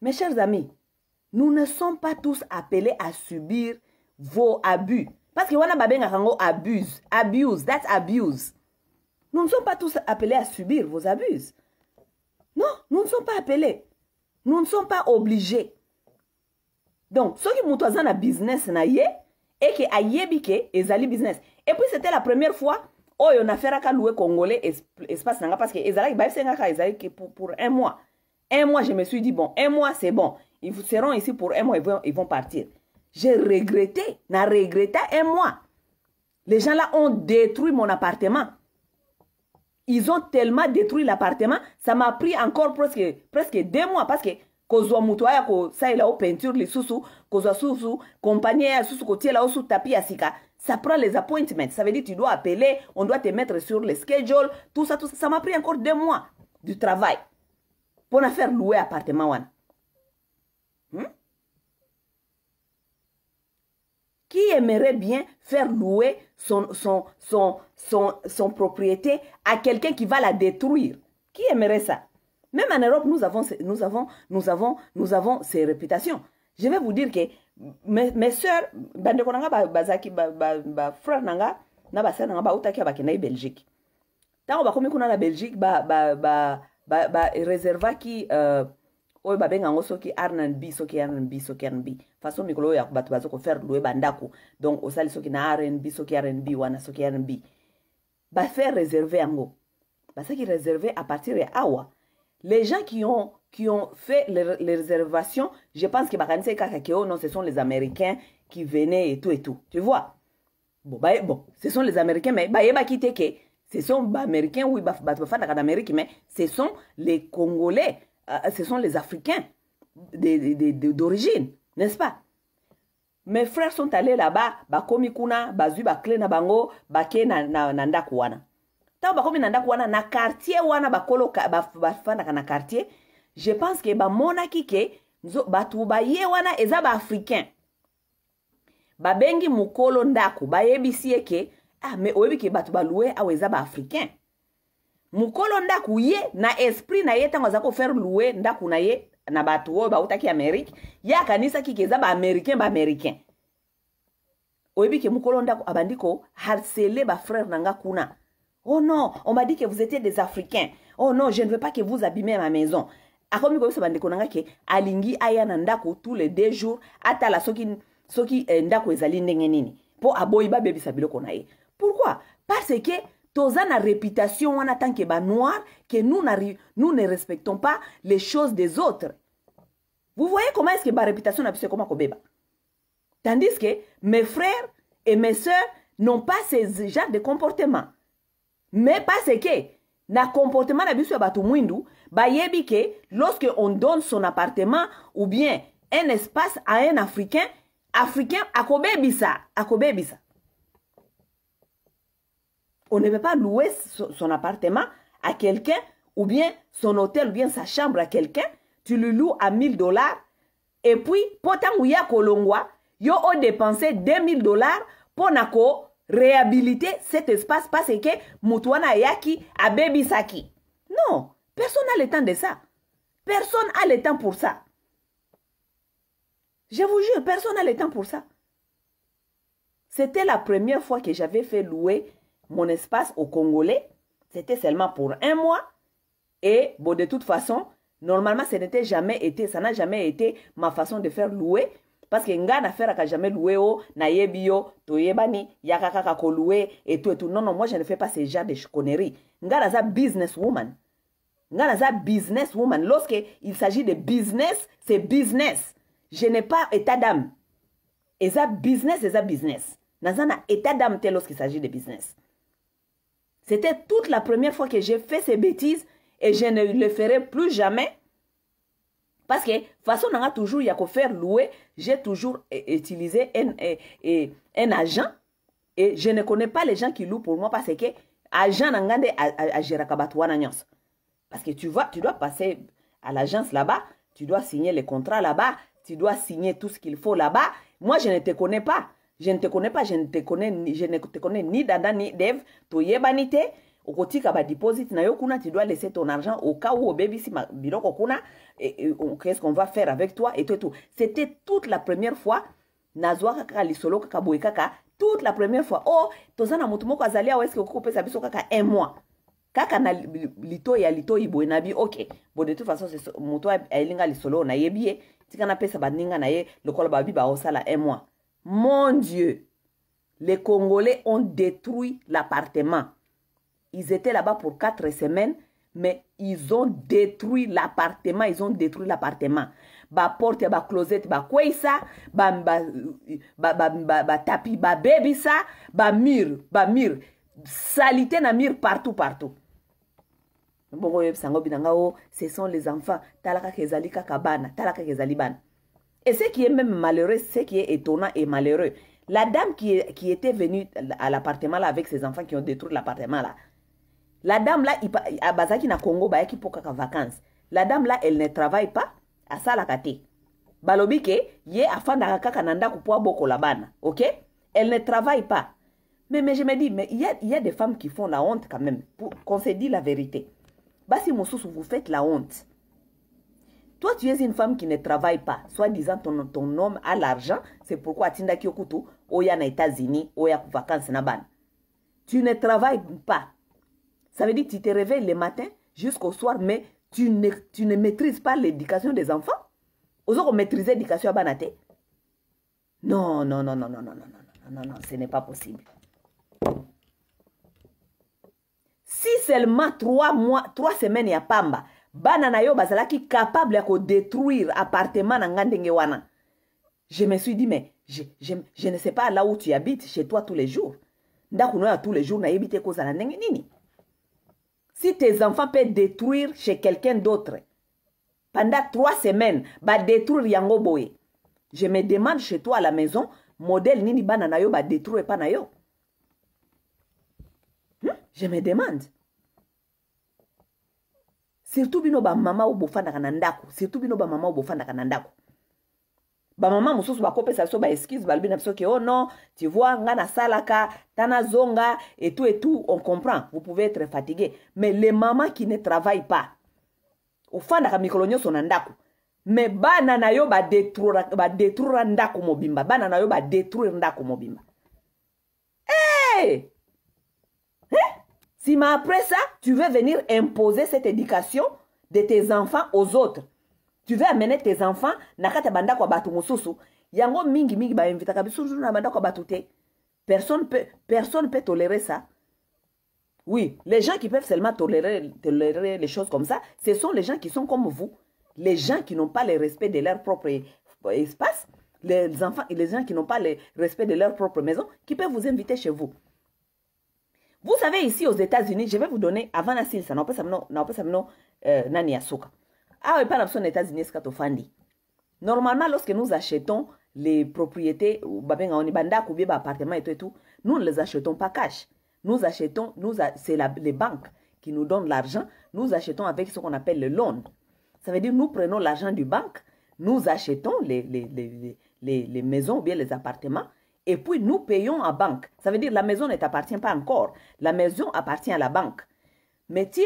mes chers amis nous ne sommes pas tous appelés à subir vos abus parce que wana babenga kango abuse abuse that's abuse nous ne sommes pas tous appelés à subir vos abus. Non, nous ne sommes pas appelés. Nous ne sommes pas obligés. Donc, ceux qui m'ont un business na et qui ezali business. Et puis c'était la première fois a fait à louer congolais espace parce que ezali ba pour pour un mois. Un mois, je me suis dit bon, un mois c'est bon. Ils seront ici pour un mois, ils vont, ils vont partir. J'ai regretté, n'a regretté un mois. Les gens là ont détruit mon appartement ils ont tellement détruit l'appartement, ça m'a pris encore presque, presque deux mois parce que kozwa ça au peinture les kozwa susu compagnie sous susu kotiela o su tapis sika ça prend les appointments ça veut dire que tu dois appeler on doit te mettre sur le schedule tout ça tout ça ça m'a pris encore deux mois du travail pour faire louer l'appartement. aimerait bien faire louer son, son, son, son, son propriété à quelqu'un qui va la détruire Qui aimerait ça Même en Europe, nous avons, nous avons, nous avons, nous avons ces réputations. Je vais vous dire que mes, mes soeurs, bandeko nanga bazaki ba, ba, ba, frère nanga na basere nanga ba bakendaki Belgique. Ntango bakomi kuna la Belgique ba, ba, ba, ba, ba, qui euh, oyo benga soki rnb soki rnb soki rnb façon mikolo oyo ya bato baza kofaire loye bandako donc osali soki na rnb soki rnb wana soki rnb bafaire réserve yango basaki réserve à partir ya awa les gens qui ont, qui ont fait les, les réservations je pense que bakanisaki kaka ke o non ce sont les américains qui venaient et tout et tout tu vois bon, bah, bon ce sont les américains mais bayebaki te ke ce sont baaméricains oui bato bafandaka na amérique mais ce sont les congolais Euh, ce sont les Africains d'origine, n'est-ce pas Mes frères sont allés là-bas, bakomi kuna, bazwi bakle na bango, bake na, na, na ndako wana. Tant bakomi na ndako wana, na quartier wana bakolo bafandaka na quartier, je pense que bamonaki ke bato baye wana eza baafricain babengi mokolo ndako bayebisi ye ke ah me oyebi ke bato balue awa eza baafricain mokolo ndako ye na esprit na ye ntango aza kofaire loue ndako na ye na bato oyo bautaki amerike ye akanisaki ke eza baaméricain baaméricain oyebi ke mokolo ndako abandi koharcele bafrere na nga kuna oh non on m'a dit que vous étiez des africains oh non je ne veux pas que vous abîmez ma maison akomi koyebisa bandeko na nga ke alingi aya na ndako tous les deux jours atala soki, soki eh, ndako ezali ndenge nini mpo aboyi babebisa biloko na ye pourquoi parce que toza na réputation wana tanke banoir que nous, nous ne respectons pas les choses des autres vous voyez comment est-ce que baréputation na biso ekoma kobeba tandis que mes frères et mes sœurs n'ont pas ce genre de comportement mais parce que na comportement na biso ya bato mwindu bayebi ke lorsque on donne son appartement ou bien un espace à un africain africain akobebisa akobebisa On ne veut pas louer son appartement à quelqu'un ou bien son hôtel ou bien sa chambre à quelqu'un. Tu le loues à 1000 dollars et puis pourtant a kolongwa yo ont dépensé 2000 dollars pour réhabiliter cet espace parce que Moutouana yaki a baby saki. Non, personne n'a le temps de ça. Personne n'a le temps pour ça. Je vous jure, personne n'a le temps pour ça. C'était la première fois que j'avais fait louer mon espace au Congolais, c'était seulement pour un mois. Et bon, de toute façon, normalement, ça n'était jamais été, ça n'a jamais été ma façon de faire louer. Parce que nga na faire jamais louer au nayebio, toyebani, yakakaka ko louer et tout et tout. Non, non, moi je ne fais pas ce genre de conneries. Nga suis business woman. Nga za business woman. il s'agit de business, c'est business. Je n'ai pas état d'âme. Et ça business, et ça business. Nazana état d'âme lorsqu'il s'agit de business. C'était toute la première fois que j'ai fait ces bêtises et je ne le ferai plus jamais. Parce que, façon, on a toujours, il y a qu'à faire louer. J'ai toujours utilisé un, agent et je ne connais pas les gens qui louent pour moi parce que agent n'a pas Parce que tu vois, tu dois passer à l'agence là-bas, tu dois signer les contrats là-bas, tu dois signer tout ce qu'il faut là-bas. Moi, je ne te connais pas je ne te connais pas je ne te connais, ni je ne te connais ni dada ni dev toyeba ni te ba deposit, na yo kuna tu dois laisser ton argent au cas où si ma biloko kuna qu'est-ce qu'on va faire avec toi et tout et tout c'était toute la première fois nazwaka kaka solo kaka toute la première fois oh toza na motu moko azali a eske okoki pesa biso kaka un mois kaka na lito ya lito ibo enabi. bi ok Bon de toute façon moto ayelinga linga oyo na yebie, tika napesa baninga na ye lokola babi baosala un mois mon Dieu, les Congolais ont détruit l'appartement. Ils étaient là-bas pour quatre semaines, mais ils ont détruit l'appartement, ils ont détruit l'appartement. Ba porte, ba closet, ba ça? ba, ba, ba, ba, tapis, ba baby ça, ba mur, ba mur. Salité na mur partout, partout. Bon, ce sont les enfants. Talaka kezali kaka talaka kezali bana. Et ce qui est même malheureux, ce qui est étonnant et malheureux, la dame qui, qui était venue à l'appartement là avec ses enfants qui ont détruit l'appartement là, la dame là, à ah, Bazaki na Congo, vacances, la dame là, elle ne travaille pas à Salakate. Balobi ke, ye afanda kaka nanda ok? Elle ne travaille pas. Mais, mais je me dis, mais il y a, y a, des femmes qui font la honte quand même, pour qu'on se dise la vérité. Basi vous faites la honte. Toi, tu es une femme qui ne travaille pas. Soit disant ton, ton homme a l'argent. C'est pourquoi Atinda Kyokutu, Oya na États-Unis, Oya vacances Tu ne travailles pas. Ça veut dire que tu te réveilles le matin jusqu'au soir, mais tu ne, tu ne maîtrises pas l'éducation des enfants. autres maîtriser l'éducation à Banate. Non, non, non, non, non, non, non, non, non, non, ce n'est pas possible. Si seulement trois mois, trois semaines, il y a Pamba bana yo bazalaki capable ya détruire appartement je me suis dit mais je, ne sais pas là où tu habites chez toi tous les jours tous les jours nini si tes enfants peuvent détruire chez quelqu'un d'autre pendant trois semaines détruire yango boye je me demande chez toi à la maison modèle nini bana na yo détruire hmm? je me demande surtout bino bamama oyo bofandaka na ndako surtout bino bamama oyo bofandaka na ndako bamama mosusu bakopesa biso baexcuse balobi na biso ke oh non tu vois nga nasalaka ta nazonga et tout et tout on comprend vous pouvez être fatigué mais le mama qui ne travaille pas ofandaka mikolo nyonso na ndako me bana na yo badetruira ndako mobimba bana na yo badetruire ndako mobimba hey! eh? eh! Si mais après ça, tu veux venir imposer cette éducation de tes enfants aux autres. Tu veux amener tes enfants Yango mingi mingi ba invita na banda Personne peut personne peut tolérer ça. Oui, les gens qui peuvent seulement tolérer, tolérer les choses comme ça, ce sont les gens qui sont comme vous. Les gens qui n'ont pas le respect de leur propre espace, les enfants et les gens qui n'ont pas le respect de leur propre maison, qui peuvent vous inviter chez vous. Vous savez, ici aux États-Unis, je vais vous donner, avant la ça, ça n'a pas ça, non, nani Ah oui, Awe exemple, aux États-Unis Normalement, lorsque nous achetons les propriétés, bah, ben, bah, appartement et tout nous ne les achetons pas cash. Nous achetons, nous c'est les banques qui nous donnent l'argent, nous achetons avec ce qu'on appelle le loan. Ça veut dire nous prenons l'argent du banque, nous achetons les, les, les, les, maisons ou bien les appartements et puis nous payons à banque. Ça veut dire la maison ne t'appartient pas encore. La maison appartient à la banque. Mais si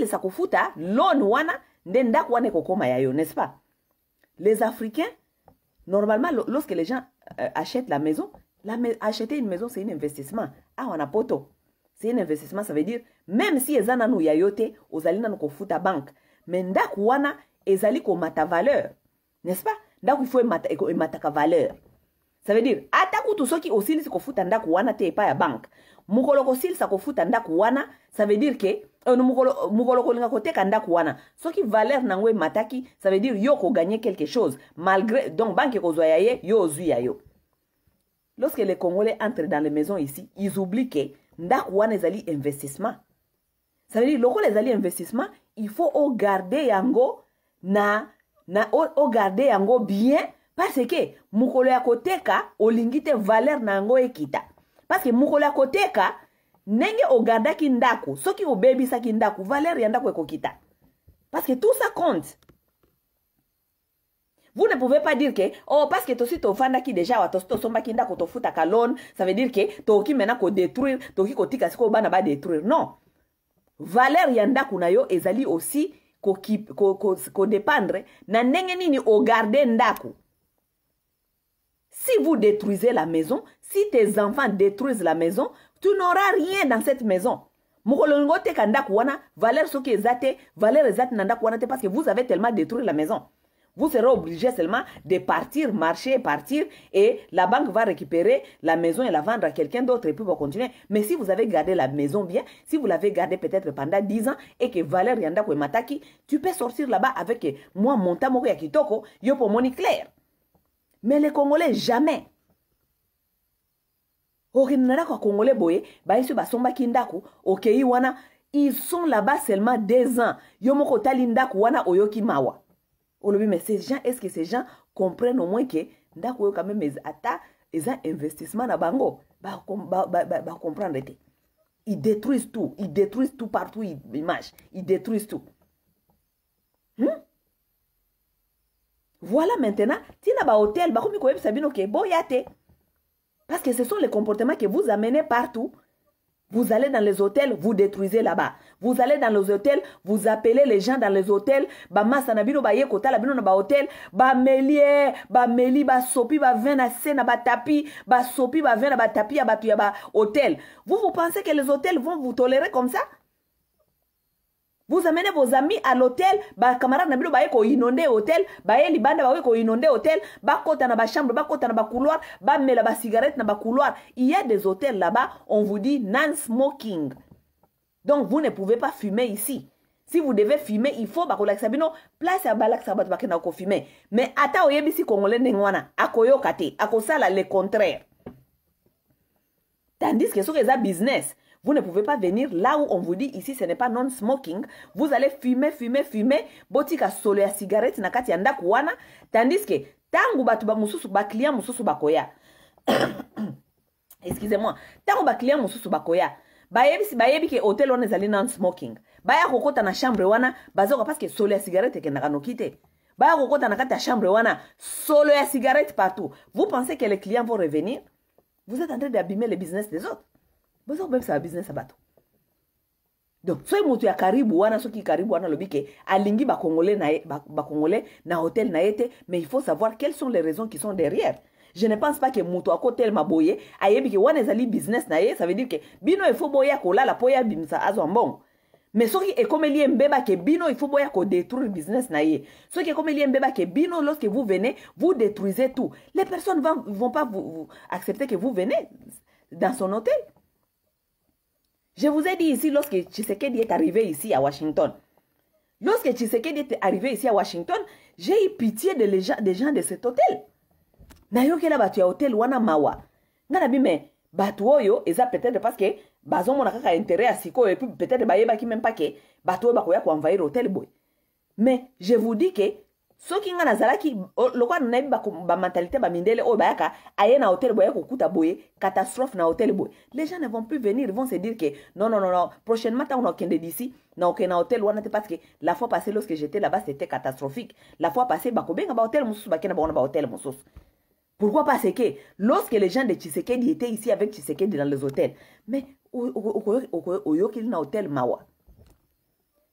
les sakufuta loan wana nenda kwane n'est-ce pas Les Africains, normalement, lorsque les gens euh, achètent la maison, acheter une maison, c'est un investissement. Ah, on a poto. C'est un investissement, ça veut dire, même si ezana nou yayote, ozali nanu kofuta banque. Mais ndaku wana ezali mata valeur. N'est-ce pas Ndaku il faut mata valeur ça veut dire atako tout soki osilisi kofuta ndako wana te epai ya banke mokolo kosilisa kofuta ndako wana ça veut dire ke euh, mokolo, mokolo kolinga koteka ndako wana soki valeur nango mataki, ça veut dire yo koganye quelque chose malgré donc banke ekozwa ya ye yo ozwi ya yo lorsque les congolais entrent dans les maisons ici ils oublient ke ndako wana ezali investissement ça veut dire loko ezali investissement il faut garder yango na, na o garder yango bien parce ke mokolo ya koteka olingi te valeur na yango ekita parceke mokolo ya koteka ndenge ogardaki ndako soki obebisaki ndako valeur ya ndako ekokita parceke tout ça compte vous ne pouvez pas dire que oh parce que tosi tofandaki déjà wa tosi tosombaki ndako tofutaka lone ça veut dire que tokoki maintenant kodétruire tokoki kotika sikoyo bana badétruire non valeur ya ndako na yo ezali aussi kodépendre ko, ko, ko na ndenge nini ogarde ndako Si vous détruisez la maison, si tes enfants détruisent la maison, tu n'auras rien dans cette maison. Parce que vous avez tellement détruit la maison. Vous serez obligé seulement de partir, marcher, partir, et la banque va récupérer la maison et la vendre à quelqu'un d'autre et puis va continuer. Mais si vous avez gardé la maison bien, si vous l'avez gardée peut-être pendant 10 ans et que Valère Yanda Mataki, tu peux sortir là-bas avec moi, mon tamoko yakitoko, yo pour clair. Mais les Congolais, jamais. ils sont là-bas seulement des ans. Yomoko talindaku wana oyoki mawa. ans. mais ces gens, est-ce que ces gens comprennent au moins que ndako est quand même investissement na bango ba bah, bah, bah, ils détruisent tout ils détruisent tout partout ils marchent. ils détruisent tout hmm? Voilà maintenant, ba hôtel, ba komi ke Parce que ce sont les comportements que vous amenez partout. Vous allez dans les hôtels, vous détruisez là-bas. Vous allez dans les hôtels, vous appelez les gens dans les hôtels. Vous vous pensez que les hôtels vont vous tolérer comme ça? vous amenez vos amis à l'hôtel bacamarade na bino baye koinonde hôtel baye libanda baye inonde hôtel bakota na couloir, bakota na mela ba cigarette na couloir. il y a des hôtels là-bas on vous dit non smoking donc vous ne pouvez pas fumer ici si vous devez fumer il faut bakolakisa bino place ya que bato ko fumer. mais ata oyebisi nengwana, ako yo akoyoka ako sala le contraire tandis que ke soki eza business Vous ne pouvez pas venir là où on vous dit ici ce n'est pas non-smoking. Vous allez fumer, fumer, fumer. Botika solo ya cigarette na kati ya ndako wana. Tandis que tangu batu ba mususu ba client mususu bakoya. Excusez-moi. Tangu ba client mususu bakoya. bayebisi bayebi ke hotel wana ezali non smoking baya kokɔta na chambre wana bazoka parceke solo ya cigarette ekendaka noki te baya kokɔta na kati ya chambre wana solo ya cigarette partout vous pensez que les clients vont revenir vous êtes en train d'abîmer le business des autres boza kobebisaka business à donc soki moto ya karibu wana soki karibu wana alobike alingi bakongole na ba bakongole na hotel na yete, mais il faut savoir quelles sont les raisons qui sont derrière je ne pense pas que ke moto akotelema boye ayebi ke wana ezali business na ye ça veut dire que, bino efo boya kolala mpo ya bimisa azo mbongo mais soki ekomeli un mbeba ke bino ifo boya détruire business na ye soki ekomeli ye mbeba ke bino lorsque vous venez vous détruisez tout les personnes vont, vont pas vous accepter que vous venez dans son hôtel je vous ai dit ici, lorsque Tshisekedi est arrivé ici à Washington, lorsque Tshisekedi est arrivé ici à Washington, j'ai eu pitié de gens, des gens de cet hôtel. nayokela bato ya hotel wana mawa Wanamawa. na bime bato oyo eza peut-être parce que monaka kaka intérêt à et puis peut-être bayebaki même pas que bato oyo ko envahir hôtel boy. mais je vous dis que soki nga nazalaki lokola nayebi bamentalité mindele, oyo bayaka aye na hotel boye kokuta boye catastrophe na hotel boye les gens ne vont plus venir vont se dire que non non non, non. prochainement ntango naokende d'ici naokende na hotel wana te parce que la fois passée lorsque j'étais là-bas c'était catastrophique la fois passée bakobenga hotel, mosusu bakenda bango na hotel mosusu pourquoi parce que lorsque les gens de tshisekedi étaient ici avec tshisekedi dans les hôtels mais okoyokeli na hotel mawa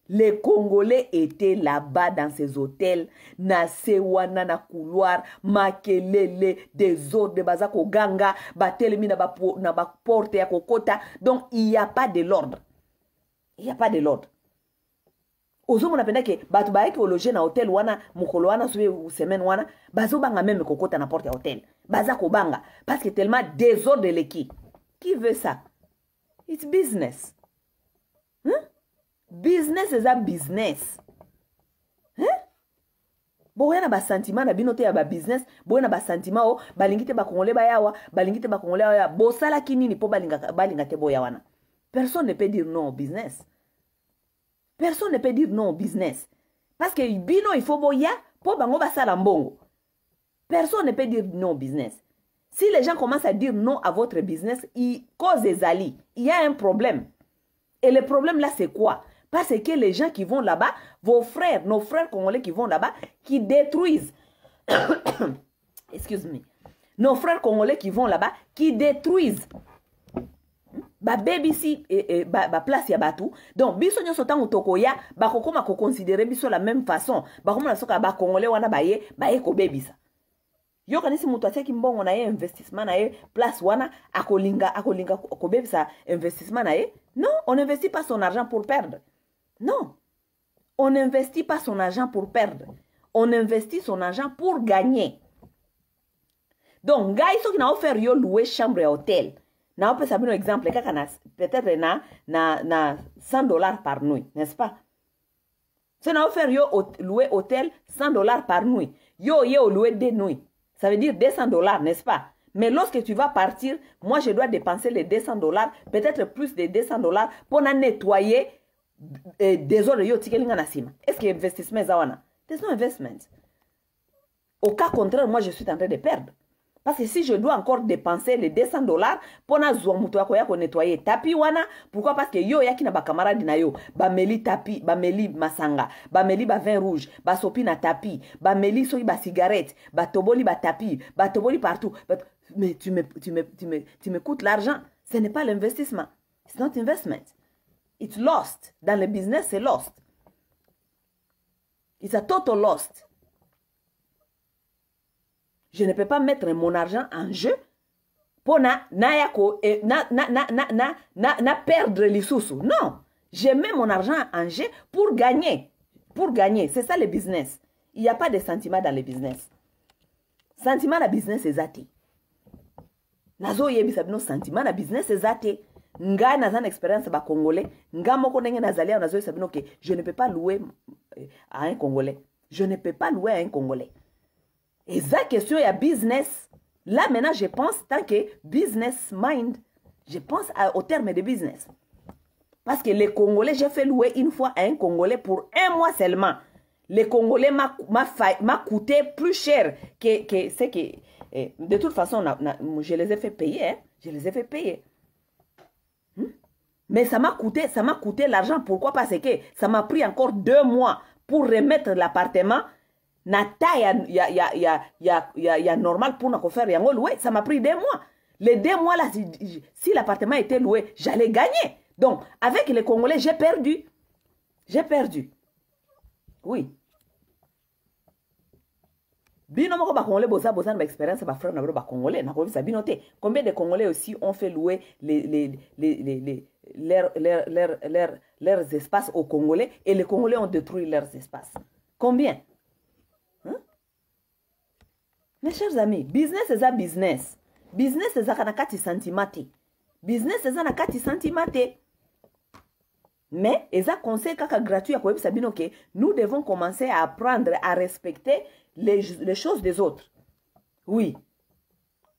Les Congolais étaient là-bas dans ces hôtels. Na sewana na couloir, makelele, désordre, baza koganga, batelemi na ba, na ba porte ya kokota. Donc, il n'y a pas de l'ordre. Il n'y a pas de l'ordre. ozomona pendake bato bayaki kologe na hotel wana mokolo wana soki semaine wana bazobanga meme kokota na porte ya hotel baza kobanga parce que tellement désordre eleki qui veut ça its business hein? bizinesi eza bizinesi hein? boya na basantima na bino te ya babizinesi boya na sentiment o balingi te bakongole bayawa balingi te bakongole ya bosala kinini po balinga te boya wana personne ne peut dire non au business personne ne peut dire non au business parce que bino il faut boya po bango basala mbongo personne ne peut dire non au business si les gens commencent à dire non à votre business il cause ezali il y a un problème et le problème là c'est quoi Parce que les gens qui vont là-bas, vos frères, nos frères congolais qui vont là-bas, qui détruisent. Excuse-moi. Nos frères congolais qui vont là-bas, qui détruisent. Ba baby si et, et ba, ba place ya batu. Donc biso nyoso tango tokoya ba kokoma ko considérer biso la même façon. Ba komona soka ba congolais wana ba ye ba ye ko baby sa. yokanisi moto atiaki mbongo na ye investissement na ye place wana akolinga akolinga kobebisa investissement na ye non on investit pas son argent pour perdre Non. On n'investit pas son argent pour perdre. On investit son argent pour gagner. Donc, gars, qui ont offert yo louer chambre et hôtel. on peut un exemple peut-être na na na 100 dollars par nuit, n'est-ce pas? Si on offert yo louer hôtel 100 dollars par nuit, yo yo louer deux nuits. Ça veut dire 200 dollars, n'est-ce pas? Mais lorsque tu vas partir, moi je dois dépenser les 200 dollars, peut-être plus de 200 dollars pour nettoyer désolé eh, désordre yo tikelinga na sima est ce que investissement zawana wana there's no investment au cas contraire moi je suis en train de perdre parce que si je dois encore dépenser les 200 dollars pour nettoyer le yako pourquoi Parce tapi wana pourquoi parce que yo qui na camarade na yo bameli tapi bameli masanga bameli vin rouge tapis, na tapi ba toboli ba batoboli ba toboli partout mais tu me coûtes l'argent ce n'est pas l'investissement it's not investment It's lost. Dans le business, c'est lost. It's a total lost. Je ne peux pas mettre mon argent en jeu pour na, na, na, na, perdre les sous. Non, je mets mon argent en jeu pour gagner. Pour gagner, c'est ça le business. Il n'y a pas de sentiment dans le business. Sentiment dans le business, c'est zati. Nazo bino sentiment dans le business, c'est zati nga expérience nga moko je ne peux pas louer eh, à un congolais je ne peux pas louer à un congolais et ça question a business là maintenant je pense tant que business mind je pense au terme de business parce que les congolais j'ai fait louer une fois à un congolais pour un mois seulement les Congolais m'a coûté plus cher que, que ce que... Eh, de toute façon, je les ai fait payer. Hein. Je les ai fait payer. Mais ça m'a coûté, ça m'a coûté l'argent. Pourquoi Parce que ça m'a pris encore deux mois pour remettre l'appartement. Nata ya, ya, normal pour faire a Ça m'a pris deux mois. Les deux mois là, si, l'appartement était loué, j'allais gagner. Donc, avec les Congolais, j'ai perdu. J'ai perdu. Oui. Congolais Combien de Congolais aussi ont fait louer les, les leurs, leurs, leurs, leurs espaces aux Congolais et les Congolais ont détruit leurs espaces. Combien hein? Mes chers amis, business c'est un business. Business c'est un sentimati. Business c'est un sentimati. Mais, et ça conseil kaka gratuit à quoi Sabino que nous devons commencer à apprendre à respecter les, les choses des autres. Oui,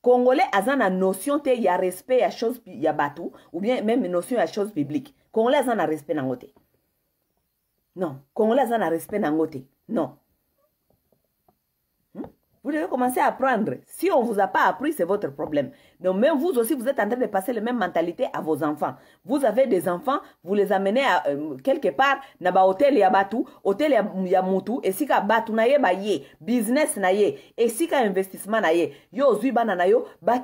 congolais aza na notion te ya respect ya chose ya bato ou bien même notion ya chose publique congolais aza na respect nango te non congolais aza na respect nango te non Vous devez commencer à apprendre. Si on ne vous a pas appris, c'est votre problème. Donc même vous aussi, vous êtes en train de passer la même mentalité à vos enfants. Vous avez des enfants, vous les amenez à euh, quelque part, dans l'hôtel, yabatu, hôtel yamutu, et si ka batu na ye business na ye, et si investissement na ye, yo zui banana yo, ba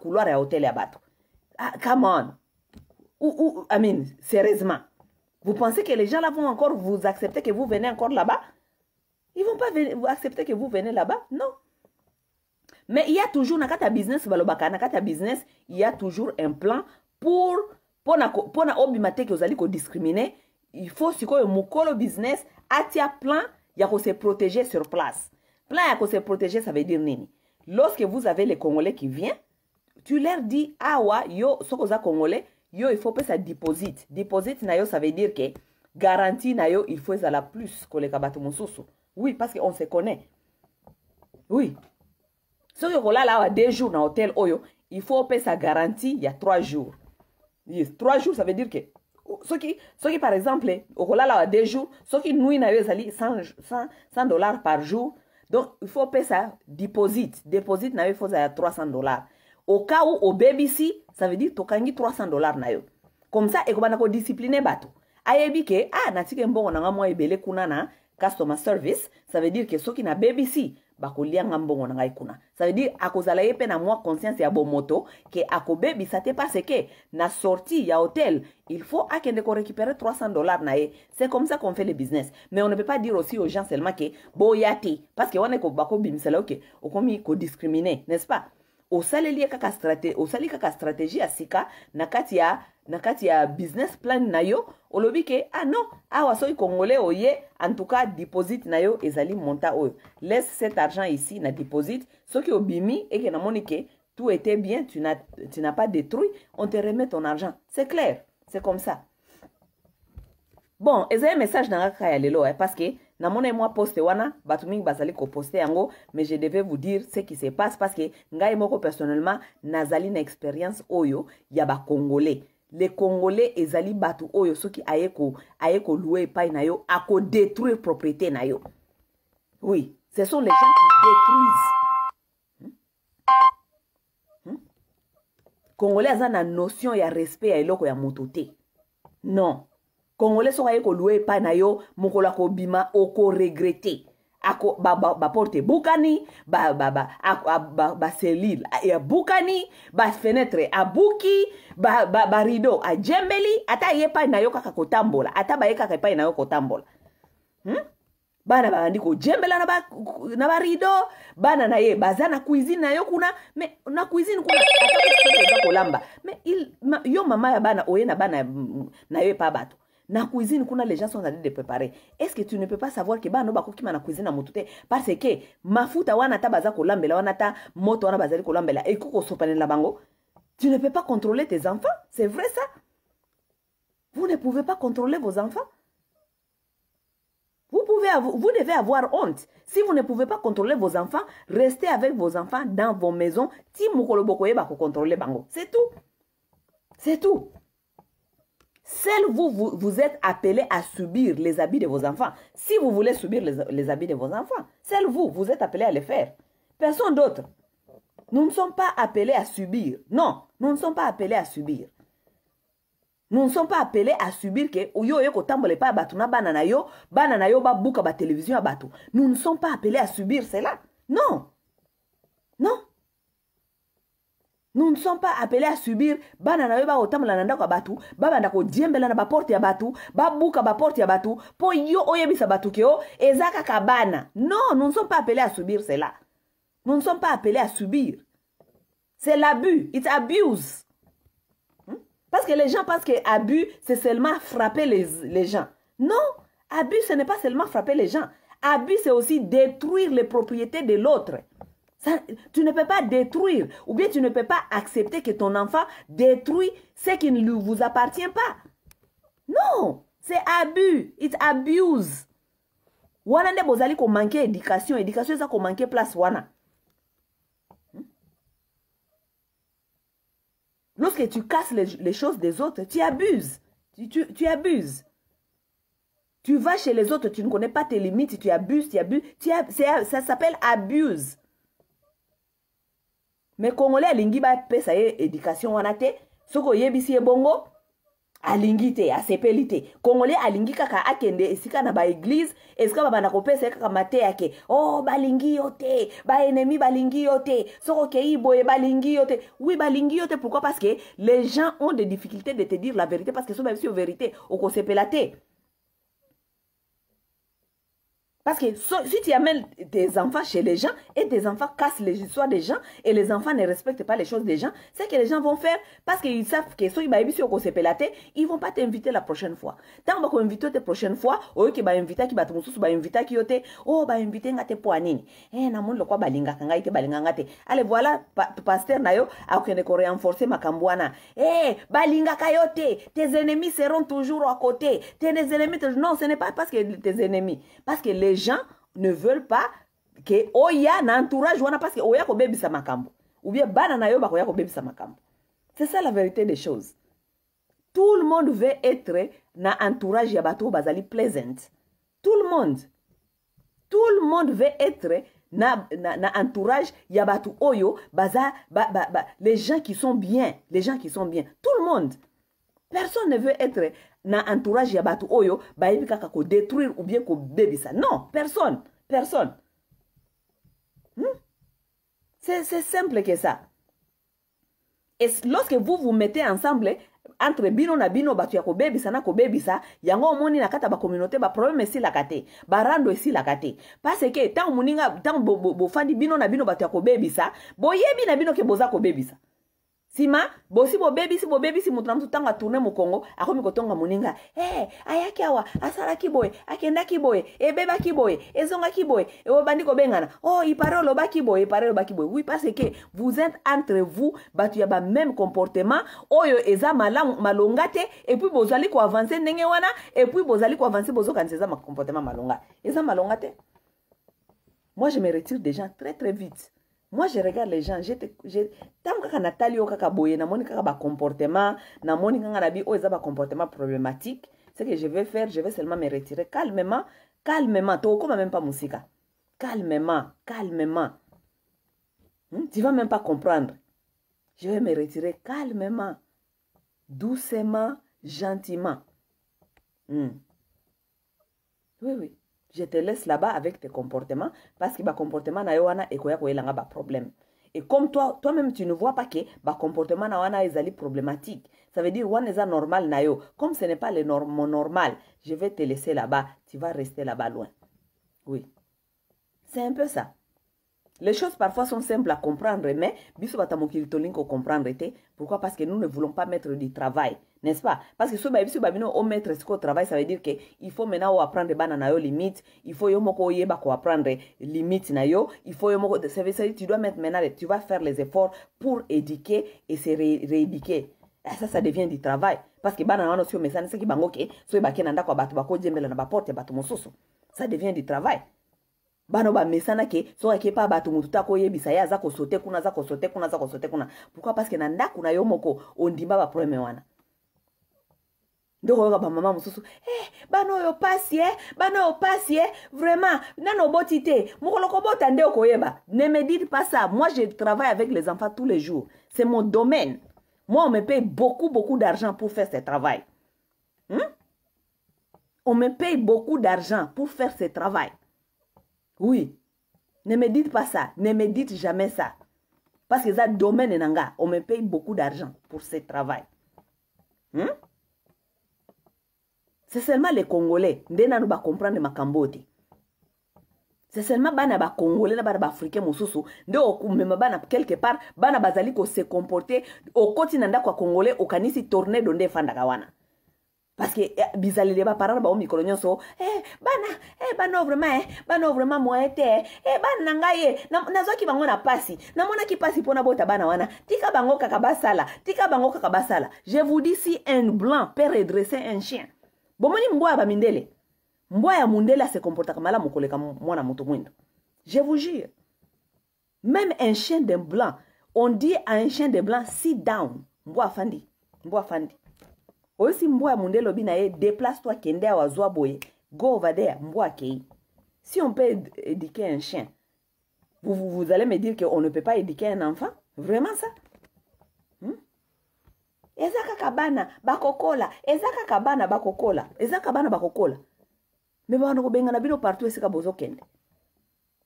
couloir hôtel ah, come on. Ou, sérieusement. Vous pensez que les gens là vont encore vous accepter que vous venez encore là-bas? Ils vont pas venir, accepter que vous venez là-bas. Non. Mais il y a toujours, dans ta business, business, il y a toujours un plan pour, pour, pour obimate que vous allez discriminer. Il faut si quoi, mokolo business, atia plan, il se protéger sur place. Plan, il y a se protéger, ça veut dire nini. Lorsque vous avez les Congolais qui viennent, tu leur dis, ah ouais, yo, sokoza Congolais, yo, il faut que vous déposite. Déposite, na ça veut dire que garantie, na yo, il faut ça la plus, koleka mon oui, parce qu'on se connaît. Oui. Ce qui vous là, deux jours dans l'hôtel Oyo, il faut payer sa garantie il y a trois jours. Trois jours, ça veut dire que. Ceux qui, par exemple, vous eh, là, deux jours, ceux qui nous ont 100 dollars par jour, donc il faut payer sa deposit. Deposit, il faut 300 dollars. Au cas où, au BBC, ça veut dire que tu as 300 dollars. Comme ça, et comment discipliner discipliner bateau. Aïe, bike, ah, n'a-t-il qu'un bon, on a moins ébélé, kunana customer service ça veut dire que soki na bebisi bakolianga mbongo na ngai kuna ça veut dire akozala la e na mwa conscience ya bomoto ke ça te parce que na sorti ya hotel il faut akende récupérer 300 dollars na e. c'est comme ça qu'on fait le business mais on ne peut pas dire aussi aux gens seulement que « Boyati » parce que wana que, bah, la oke okomi discriminer, n'est ce pas ou sali kaka osali kaka stratégie asika, sika na kati ya na kati ya business plan na yo olobi ke ah non awa soki congolais oyé en tout cas deposit na yo ezali monta oyo laisse cet argent ici na deposit soki obimi eke na ke tout était bien tu n'as pas détruit on te remet ton argent c'est clair c'est comme ça bon un message na kaka ya lelo eh, hein, parce que namona mwa poste wana bato mingi bazali koposte yango mais je devais vous dire ce qui se passe parce que ngai moko personnellement nazali na experience oyo ya bacongolais le congolais ezali bato oyo soki aye kolue epai na yo akodétruire propriété na yo oui ce sont les gens qui détruisent hmm? Hmm? congolais aza na notion ya respect ya eloko ya moto te non congolais so ka ye kolua epai na yo mokolo akobima okoregrete baporte ebukani baselile ebukani bafenetre abuki barido ajembeli ata ye epai na yo kaka kotambola ata baye kaka epai na yo kotambola hmm? bana babandi kojembela na barido ba bana na ye baza na cuisine na yo kuna me na cuisine kuna ata kolamba me il, ma, yo mama ya bana oye na bana mm, na yo epa bato na cuisine les gens sont en train de préparer est-ce que tu ne peux pas savoir que cuisine na parce que wana wana bango tu ne peux pas contrôler tes enfants c'est vrai ça vous ne pouvez pas contrôler vos enfants vous, pouvez vous devez avoir honte. Si vous ne pouvez pas contrôler vos enfants, restez avec vos enfants dans vos maisons. C'est tout. C'est tout. Seuls vous, vous, êtes appelés à subir les habits de vos enfants. Si vous voulez subir les, habits de vos enfants, celles vous, vous êtes appelés à les faire. Personne d'autre. Nous ne sommes pas appelés à subir. Non, nous ne sommes pas appelés à subir. Nous ne sommes pas appelés à subir que tambole pas banana yo, banana yo Nous ne sommes pas appelés à subir cela. Non. Non nous ne sommes pas appelés à subir non nous ne sommes pas appelés à subir cela nous ne sommes pas appelés à subir c'est l'abus It's abuse hmm? parce que les gens pensent que abus c'est seulement frapper les, les gens non abus ce n'est pas seulement frapper les gens abus c'est aussi détruire les propriétés de l'autre tu ne peux pas détruire ou bien tu ne peux pas accepter que ton enfant détruit ce qui ne lui vous appartient pas. Non, c'est abus. It's abuse. wana bosali bozali manquer éducation éducation ko manquer place wana hmm? lorsque tu casses les, choses des autres tu abuses tu, tu, abuses tu vas chez les autres tu ne connais pas tes limites tu abuses tu abuses ça, ça s'appelle abuse me kongole alingi bapesa ye edikation wana te soki oyebisi ye bongo alingi te asepeli te kongole alingi kaka akende esika na baeglize esika babanda kopesa ye kaka mate yake o oh, balingi yo te baennemi balingi yo te soki okei boye balingi yo te wi balingi yo te pourquoi parce que les gens ont des difficultés de te dire la vérité parce que so bayebisi yo vérité okosepela te Parce que si tu amènes des enfants chez les gens et des enfants cassent les histoires des gens et les enfants ne respectent pas les choses des gens, c'est que les gens vont faire parce qu'ils savent que si ils vont se pelater, ils vont pas t'inviter la prochaine fois. Tant qu'on va inviter la prochaine fois, oh qui va inviter qui va te mousser, va inviter qui yote, oh va inviter ngate poanini. Eh na mon balinga kanga balinga ngate. Allez voilà pasteur nayo akene ko renforcer makambwana. Eh balinga kayote, tes ennemis seront toujours à côté. Tes ennemis non, ce n'est pas parce que tes ennemis parce que les les gens ne veulent pas que oya na entourage ce parce que oya sa makambo ou bien bana na yo baby sa makambo c'est ça la vérité des choses tout le monde veut être na entourage ya bato bazali pleasant tout le monde tout le monde veut être na, na, entourage ya oyo baza ba, les gens qui sont bien les gens qui sont bien tout le monde personne ne veut être na entourage ya bato oyo bayebi kaka kodétruire ou bien kobebisa non personne personne hmm? c'est simple que ça et lorsque vous vous mettez ensemble entre bino na bino bato ya kobebisa na kobebisa yango omoni na kati ya bakommunauté baproblème esilaka te barando esilaka te parce ke ntango moninga ntango bofandi bo, bo, bino na bino bato ya kobebisa boyebi na bino ke boza kobebisa nsima bosi bobebisi bobebisi moto na moto ntango atourne mokongo akomi kotonga moninga e eh, hey, ayaki awa asalaki boye akendaki boye ebebaki boye ezongaki boye obandi kobengana o oh, ipare olobaki boye ipare olobaki boye oui parce que vous êtes entre vous bato ya bameme comportement oyo eza malamu malonga te epuis bozali koavanse ndenge wana epuis bozali koavanse bozokanisa eza comportement malonga eza malonga te moi je me retire des gens très très vite Moi, je regarde les gens. Tant que Nathalie au kakaboye, na moni kaka ba comportement, na moni kanga nabi oza oh, comportement problématique, ce que je vais faire, je vais seulement me retirer calmement, calmement. Toko ma même pas musika. Calmement, calmement. Hmm? Tu vas même pas comprendre. Je vais me retirer calmement, doucement, gentiment. Hmm. Oui, oui je te laisse là-bas avec tes comportements parce que ba comportement na yo wana ko ba problème et comme toi toi-même tu ne vois pas que ba comportement na wana ezali problématique ça veut dire wana normal na yo comme ce n'est pas le norm normal je vais te laisser là-bas tu vas rester là-bas loin oui c'est un peu ça les choses parfois sont simples à comprendre, mais biso batamokili tolinko comprendre te. Pourquoi Parce que nous ne voulons pas mettre du travail, n'est-ce pas Parce que ce biso ce babino au mettre ce qu'au travail, ça veut dire que il faut maintenant apprendre bana na yo limite, il faut yomo ko yeba ko apprendre limite na yo, il faut yomo de ça veut tu dois mettre maintenant tu vas faire les efforts pour éduquer et se rééduquer. Ah, ça ça devient du travail parce que bana na c'est qui siki bangoke, so nda e na ndako bato bakoje la na baporte bato mosusu. Ça devient du travail. Ba mesana ke so ke pa bato ko yebisa ya za ko kosote kuna zako kosote kuna ko pourquoi kuna que que na ndako na yo moko ba problème wana ndoko ba mama mosusu eh, bano yo pasi e eh, bana oyo pasi eh, vraiment botite oboti te mokolo kobota nde ne me dites pas ça moi je travaille avec les enfants tous les jours c'est mon domaine moi on me paye beaucoup beaucoup d'argent pour faire ce travail hmm? on me paye beaucoup d'argent pour faire ce travail Oui. Ne me dites pas ça. Ne me dites jamais ça. Parce que ça domaine nanga, on me paye beaucoup d'argent pour ce travail. Hmm? C'est seulement les Congolais nde nanu ba comprendre makambo te. C'est seulement bana ba Congolais na bana ba Africain mosusu nde okumema bana quelque part bana bazali ko se comporter okoti na ndako ya Congolais okanisi tornado nde efandaka wana. Eh, bizarre les parare bango mikolo nyonso eh bana eh bana vraiment eh bana vraiment vraimen eh te e eh, bana eh, na ngai ki nazwaki passi, na mona ki pasi pona bota bana wana tika bango kaka basala tika bango kaka basala je vous dis si un blanc peut redresser un chien bomoni mbwa ya bamindele mbwa ya mundele asekomportaka mokole koleka mwana moto mwindo je vous jure même un chien de blanc on dit à un chien de blanc sit down m'boa fandi. Mboa fandi. oyosi mbu ya mundu elobi na ye déplace toi kende awa zwa boye go over there mbu akei si on peut éduquer un chien vous, vous, vous allez me dire qu'on ne peut pas éduquer un enfant vraiment ça hmm? eza kaka bana bakokola eza kaka bana bakokola eza kaka bana bakokola me bakana kobengana bino partout esika bozokende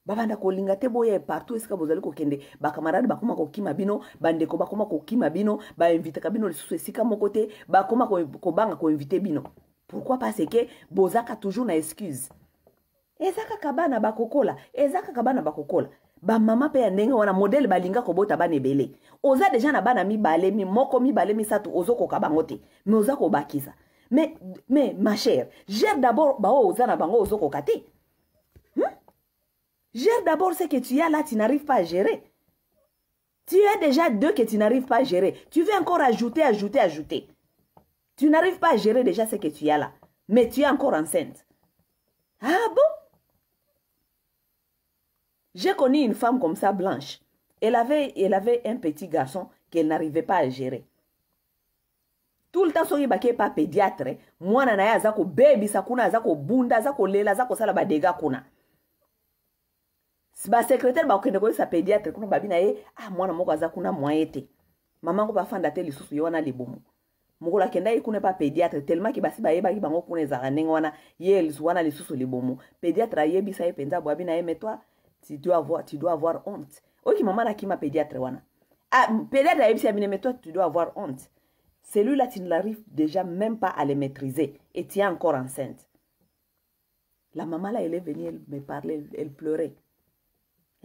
babanda kolinga te boya partout esika bozali kokende bakamarade bakoma kokima bino bandeko bakoma kokima bino bainvitaka bino lisusu esika moko te bakoma kobanga koinvite bino pourkui parce ke bozaka toujours na excuse eza kaka bana bakokola eza kaka bana bakokola bamama mpe ya ndenge wana modele balinga kobota bana ebele oza deja na bana mibale moko mibale misato ozokoka bango te me oza kobakisa me, me ma chere gere d'abord baoyo oza na bango ozokoka te Gère d'abord ce que tu as là, tu n'arrives pas à gérer. Tu as déjà deux que tu n'arrives pas à gérer. Tu veux encore ajouter, ajouter, ajouter. Tu n'arrives pas à gérer déjà ce que tu as là. Mais tu es encore enceinte. Ah bon? J'ai connu une femme comme ça, blanche. Elle avait, elle avait un petit garçon qu'elle n'arrivait pas à gérer. Tout le temps, soki pas pédiatre. Hein. Moi, zako baby, sakuna bunda, zako lela, zako kuna ma bakende koyebisa pédiatre kuna babina na ye ah mwana moko aza kuna mwaye te mamango bafanda teli lisusu ye wana libumu la akenda ye kuna pas pédiatre tellement basi ba bango kuna ezalaka ndenge wana ye lisu wana lisusu libumu pédiatre a ye bisa boabi na ye me toi tu dois avoir, tu dois avoir honte Oki qui m'a pédiatre wana ah, pédiatre a ya bine mine toi tu dois avoir honte celui-là tu ne l'arrives déjà même pas à le maîtriser et tu es encore enceinte la maman là elle est venue elle me parlait elle pleurait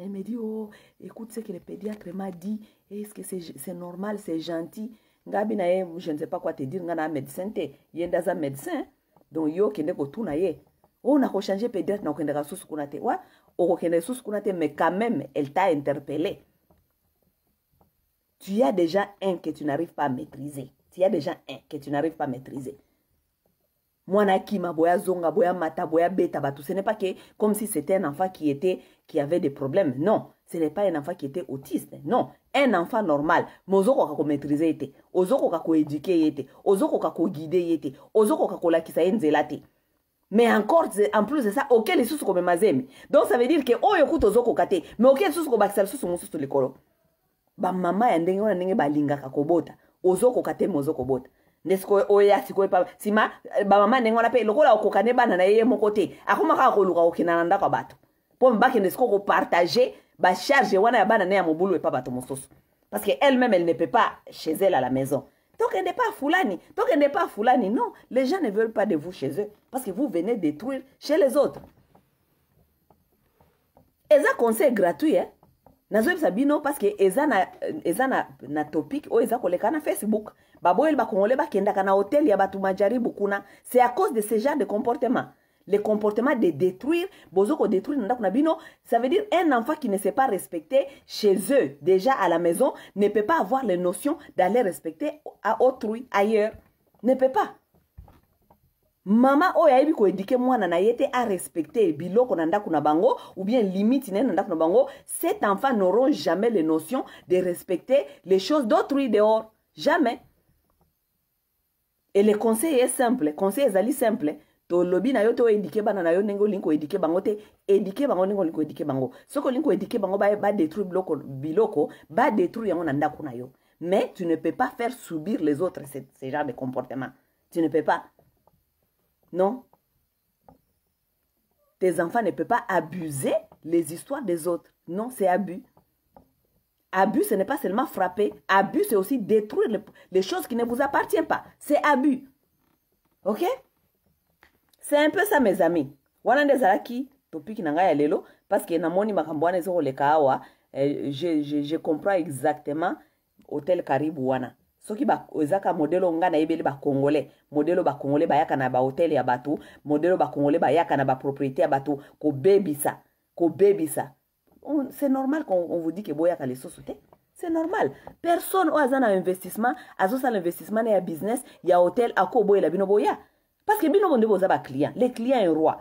elle me dit, oh, écoute ce que le pédiatre m'a dit. Est-ce que c'est normal, c'est gentil? je ne sais pas quoi te dire, ngana médecin te. Yendaza médecin. Donc yo kende ko na ye. Oh, na ko changer pédiatre na kende de kuna te. Wa, o kende susu kuna mais quand même, elle t'a interpellé. Tu as déjà un que tu n'arrives pas à maîtriser. Tu as déjà un que tu n'arrives pas à maîtriser. mwana akima boyazonga boyamata boyabeta bato ce n'est pas que comme si c'était un enfant qui était qui avait des problèmes non ce n'est pas un enfant qui était autiste non un enfant normal me ozokoka komaîtrise ye te ozokoka koéduke ye te ozokoka koguide ye te ozokoka kolakisa ye nzela te mais encore en plus de ça oke lisusu komema zemi donc ça veut dire ke oyo kuta ozokoka te mais oke lisusu kobakisa lisusu mosusu likolo bamama ya ndenge wana ndenge balingaka kobota ozokoka te me ozokobota Nesko oya siko epa sima eh, ba mama wana pe lokola okokane bana na ye ye moko te akoma kaka koluka nanda na ndako ya bato mpo mibaki ndesiko wana ya bana ne ya mobulu epa bato mosusu parce que elle-même elle ne peut pas chez elle à la maison tokende pa fulani tokende pa fulani non les gens ne veulent pas de vous chez eux parce que vous venez détruire chez les autres ça conseil gratuit hein? nazoyebisa bino parceke ezana na, eza na, na topic oyo eza koleka na facebook baboyeli bakongole kana kana hotel ya batu majaribu kuna c'est à cause de ce genre de comportement le comportement de détruire bozoko détruire na ndako na bino ça veut dire un enfant qui ne sait pas respecter chez eux déjà à la maison ne peut pas avoir les notions d'aller respecter à autrui ailleurs ne peut pas mama oyo ayebi koedike mwana na ye te arespecte biloko na ndako na bango ou bien limite na na ndako na bango cet enfant n'auront jamais les notions de respecter les choses d'autrui dehors jamais et le conseil est simple conseil ezali simple tolobi na yo to edike bana na yo ndenge olingi koedike bango te edike bango ndenge olingi koedike bango soki olingi koedike bango badétruire biloko, biloko badétruire yango na ndako na yo mais tu ne peux pas faire subir les autres ce genre de comportement tu ne peux pas non Tes enfants ne peuvent pas abuser les histoires des autres. Non, c'est abus. Abus, ce n'est pas seulement frapper. Abus, c'est aussi détruire les, choses qui ne vous appartiennent pas. C'est abus. OK C'est un peu ça, mes amis. Wana parce que euh, je, comprends exactement hôtel caribouana. soki eza ka modele oyo ngai nayebeli bacongolais modele oyo bacongolais bayaka na bahotel ya bato modele oyo bacongolais bayaka na bapropriété ya bato kobebisa kobebisa c'est normal qu'on on vous dit ke boyaka lisusu te c'est normal personne oyo aza na investissement azosala investissement na ya business ya hotel akoboyela bino boya parce que bino bo nde boza baclient le client e roi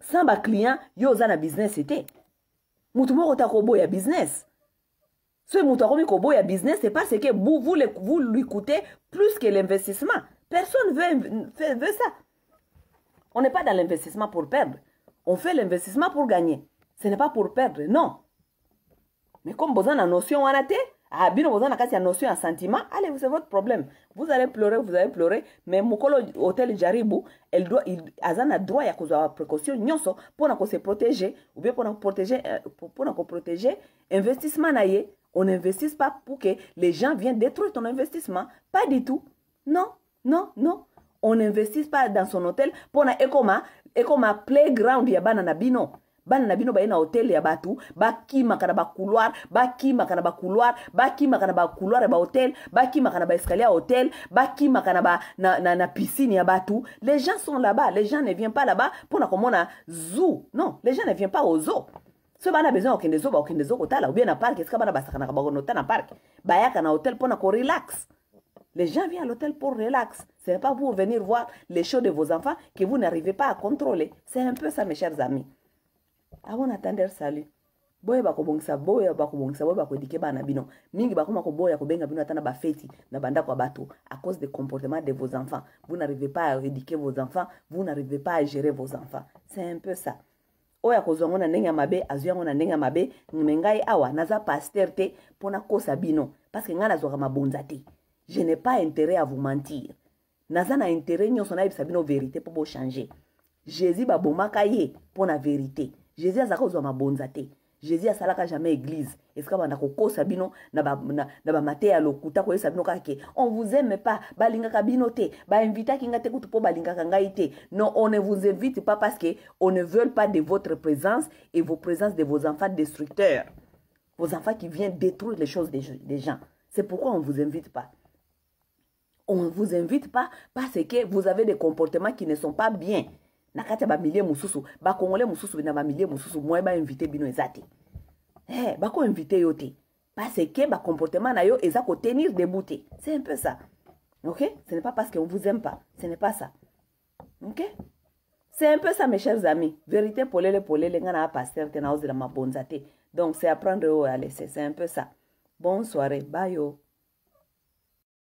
sans baclient yo oza na business te motu moko te akoboya business Ce que y ya business c'est parce que vous, vous, vous lui coûtez plus que l'investissement personne veut, veut ça on n'est pas dans l'investissement pour perdre on fait l'investissement pour gagner ce n'est pas pour perdre non mais comme vous avez une notion en athée, ah bien, vous notion un sentiment allez c'est votre problème vous allez pleurer vous allez pleurer mais mokolo hôtel jaribu elle doit il a un droit de la précaution euh, pour pour nous protéger ou bien protéger pour nous protéger investissement on n'investisse pas pour que les gens viennent détruire ton investissement. Pas du tout. Non, non, non. On n'investisse pas dans son hôtel pour ekoma ekoma playground ya banana na bino bana na bino ba na hôtel ya y a un couloir, ba ki bacouloir ba couloir, ba ya bahotel ba makana ba hôtel, hotel bakimaka makana ba, na, na, na piscine ya les gens sont là-bas les gens ne viennent pas là-bas pour mpona komona zoo non les gens ne viennent pas au zoo so bana besoin okende bakendeza kotala ou bien parc est-ce que bana basakanaka bakonota na parc? bayaka na hôtel ko relax les gens viennent à l'hôtel pour relax ce n'est pas pour venir voir les shows de vos enfants que vous n'arrivez pas à contrôler c'est un peu ça mes chers amis avant ah, d'attendre salut boye bakobongisa boye bakobongisa boye bakoedike bana bino mingi bakoma koboya benga bino ata na bafeti na banda ya bato à cause des comportements de vos enfants vous n'arrivez pas à éduquer vos enfants vous n'arrivez pas à gérer vos enfants c'est un peu ça oyo akozwa yango na ndenge ya mabe azwi yango na ndenge ya mabe me ngai awa naza paster te mpo nakosa bino parceke ngai nazwaka mabonza te je n'ai pas intérêt à vous mentir naza na intérêt nyonso nayebisa bino vérité mpo bochange jésus babomaka ye mpo na vérité jésus azalaka kozwa mabonza te jésus Salaka jamais église on a na on vous aime pas te non on ne vous invite pas parce que on ne veut pas de votre présence et vos présences de vos enfants destructeurs vos enfants qui viennent détruire les choses des, gens c'est pourquoi on vous invite pas on ne vous invite pas parce que vous avez des comportements qui ne sont pas bien na kati ya mususu ba bakongole mususu na bamilie moi ba invité bino eza Eh, ba ko invité yote parce que comportement na yo eza tenir debout c'est un peu ça ok ce n'est pas parce qu'on vous aime pas ce n'est pas ça ok c'est un peu ça mes chers amis vérité polele polele ngai na paster n'a naozela mabonza te donc c'est apprendre à laisser c'est un peu ça bonne soirée yo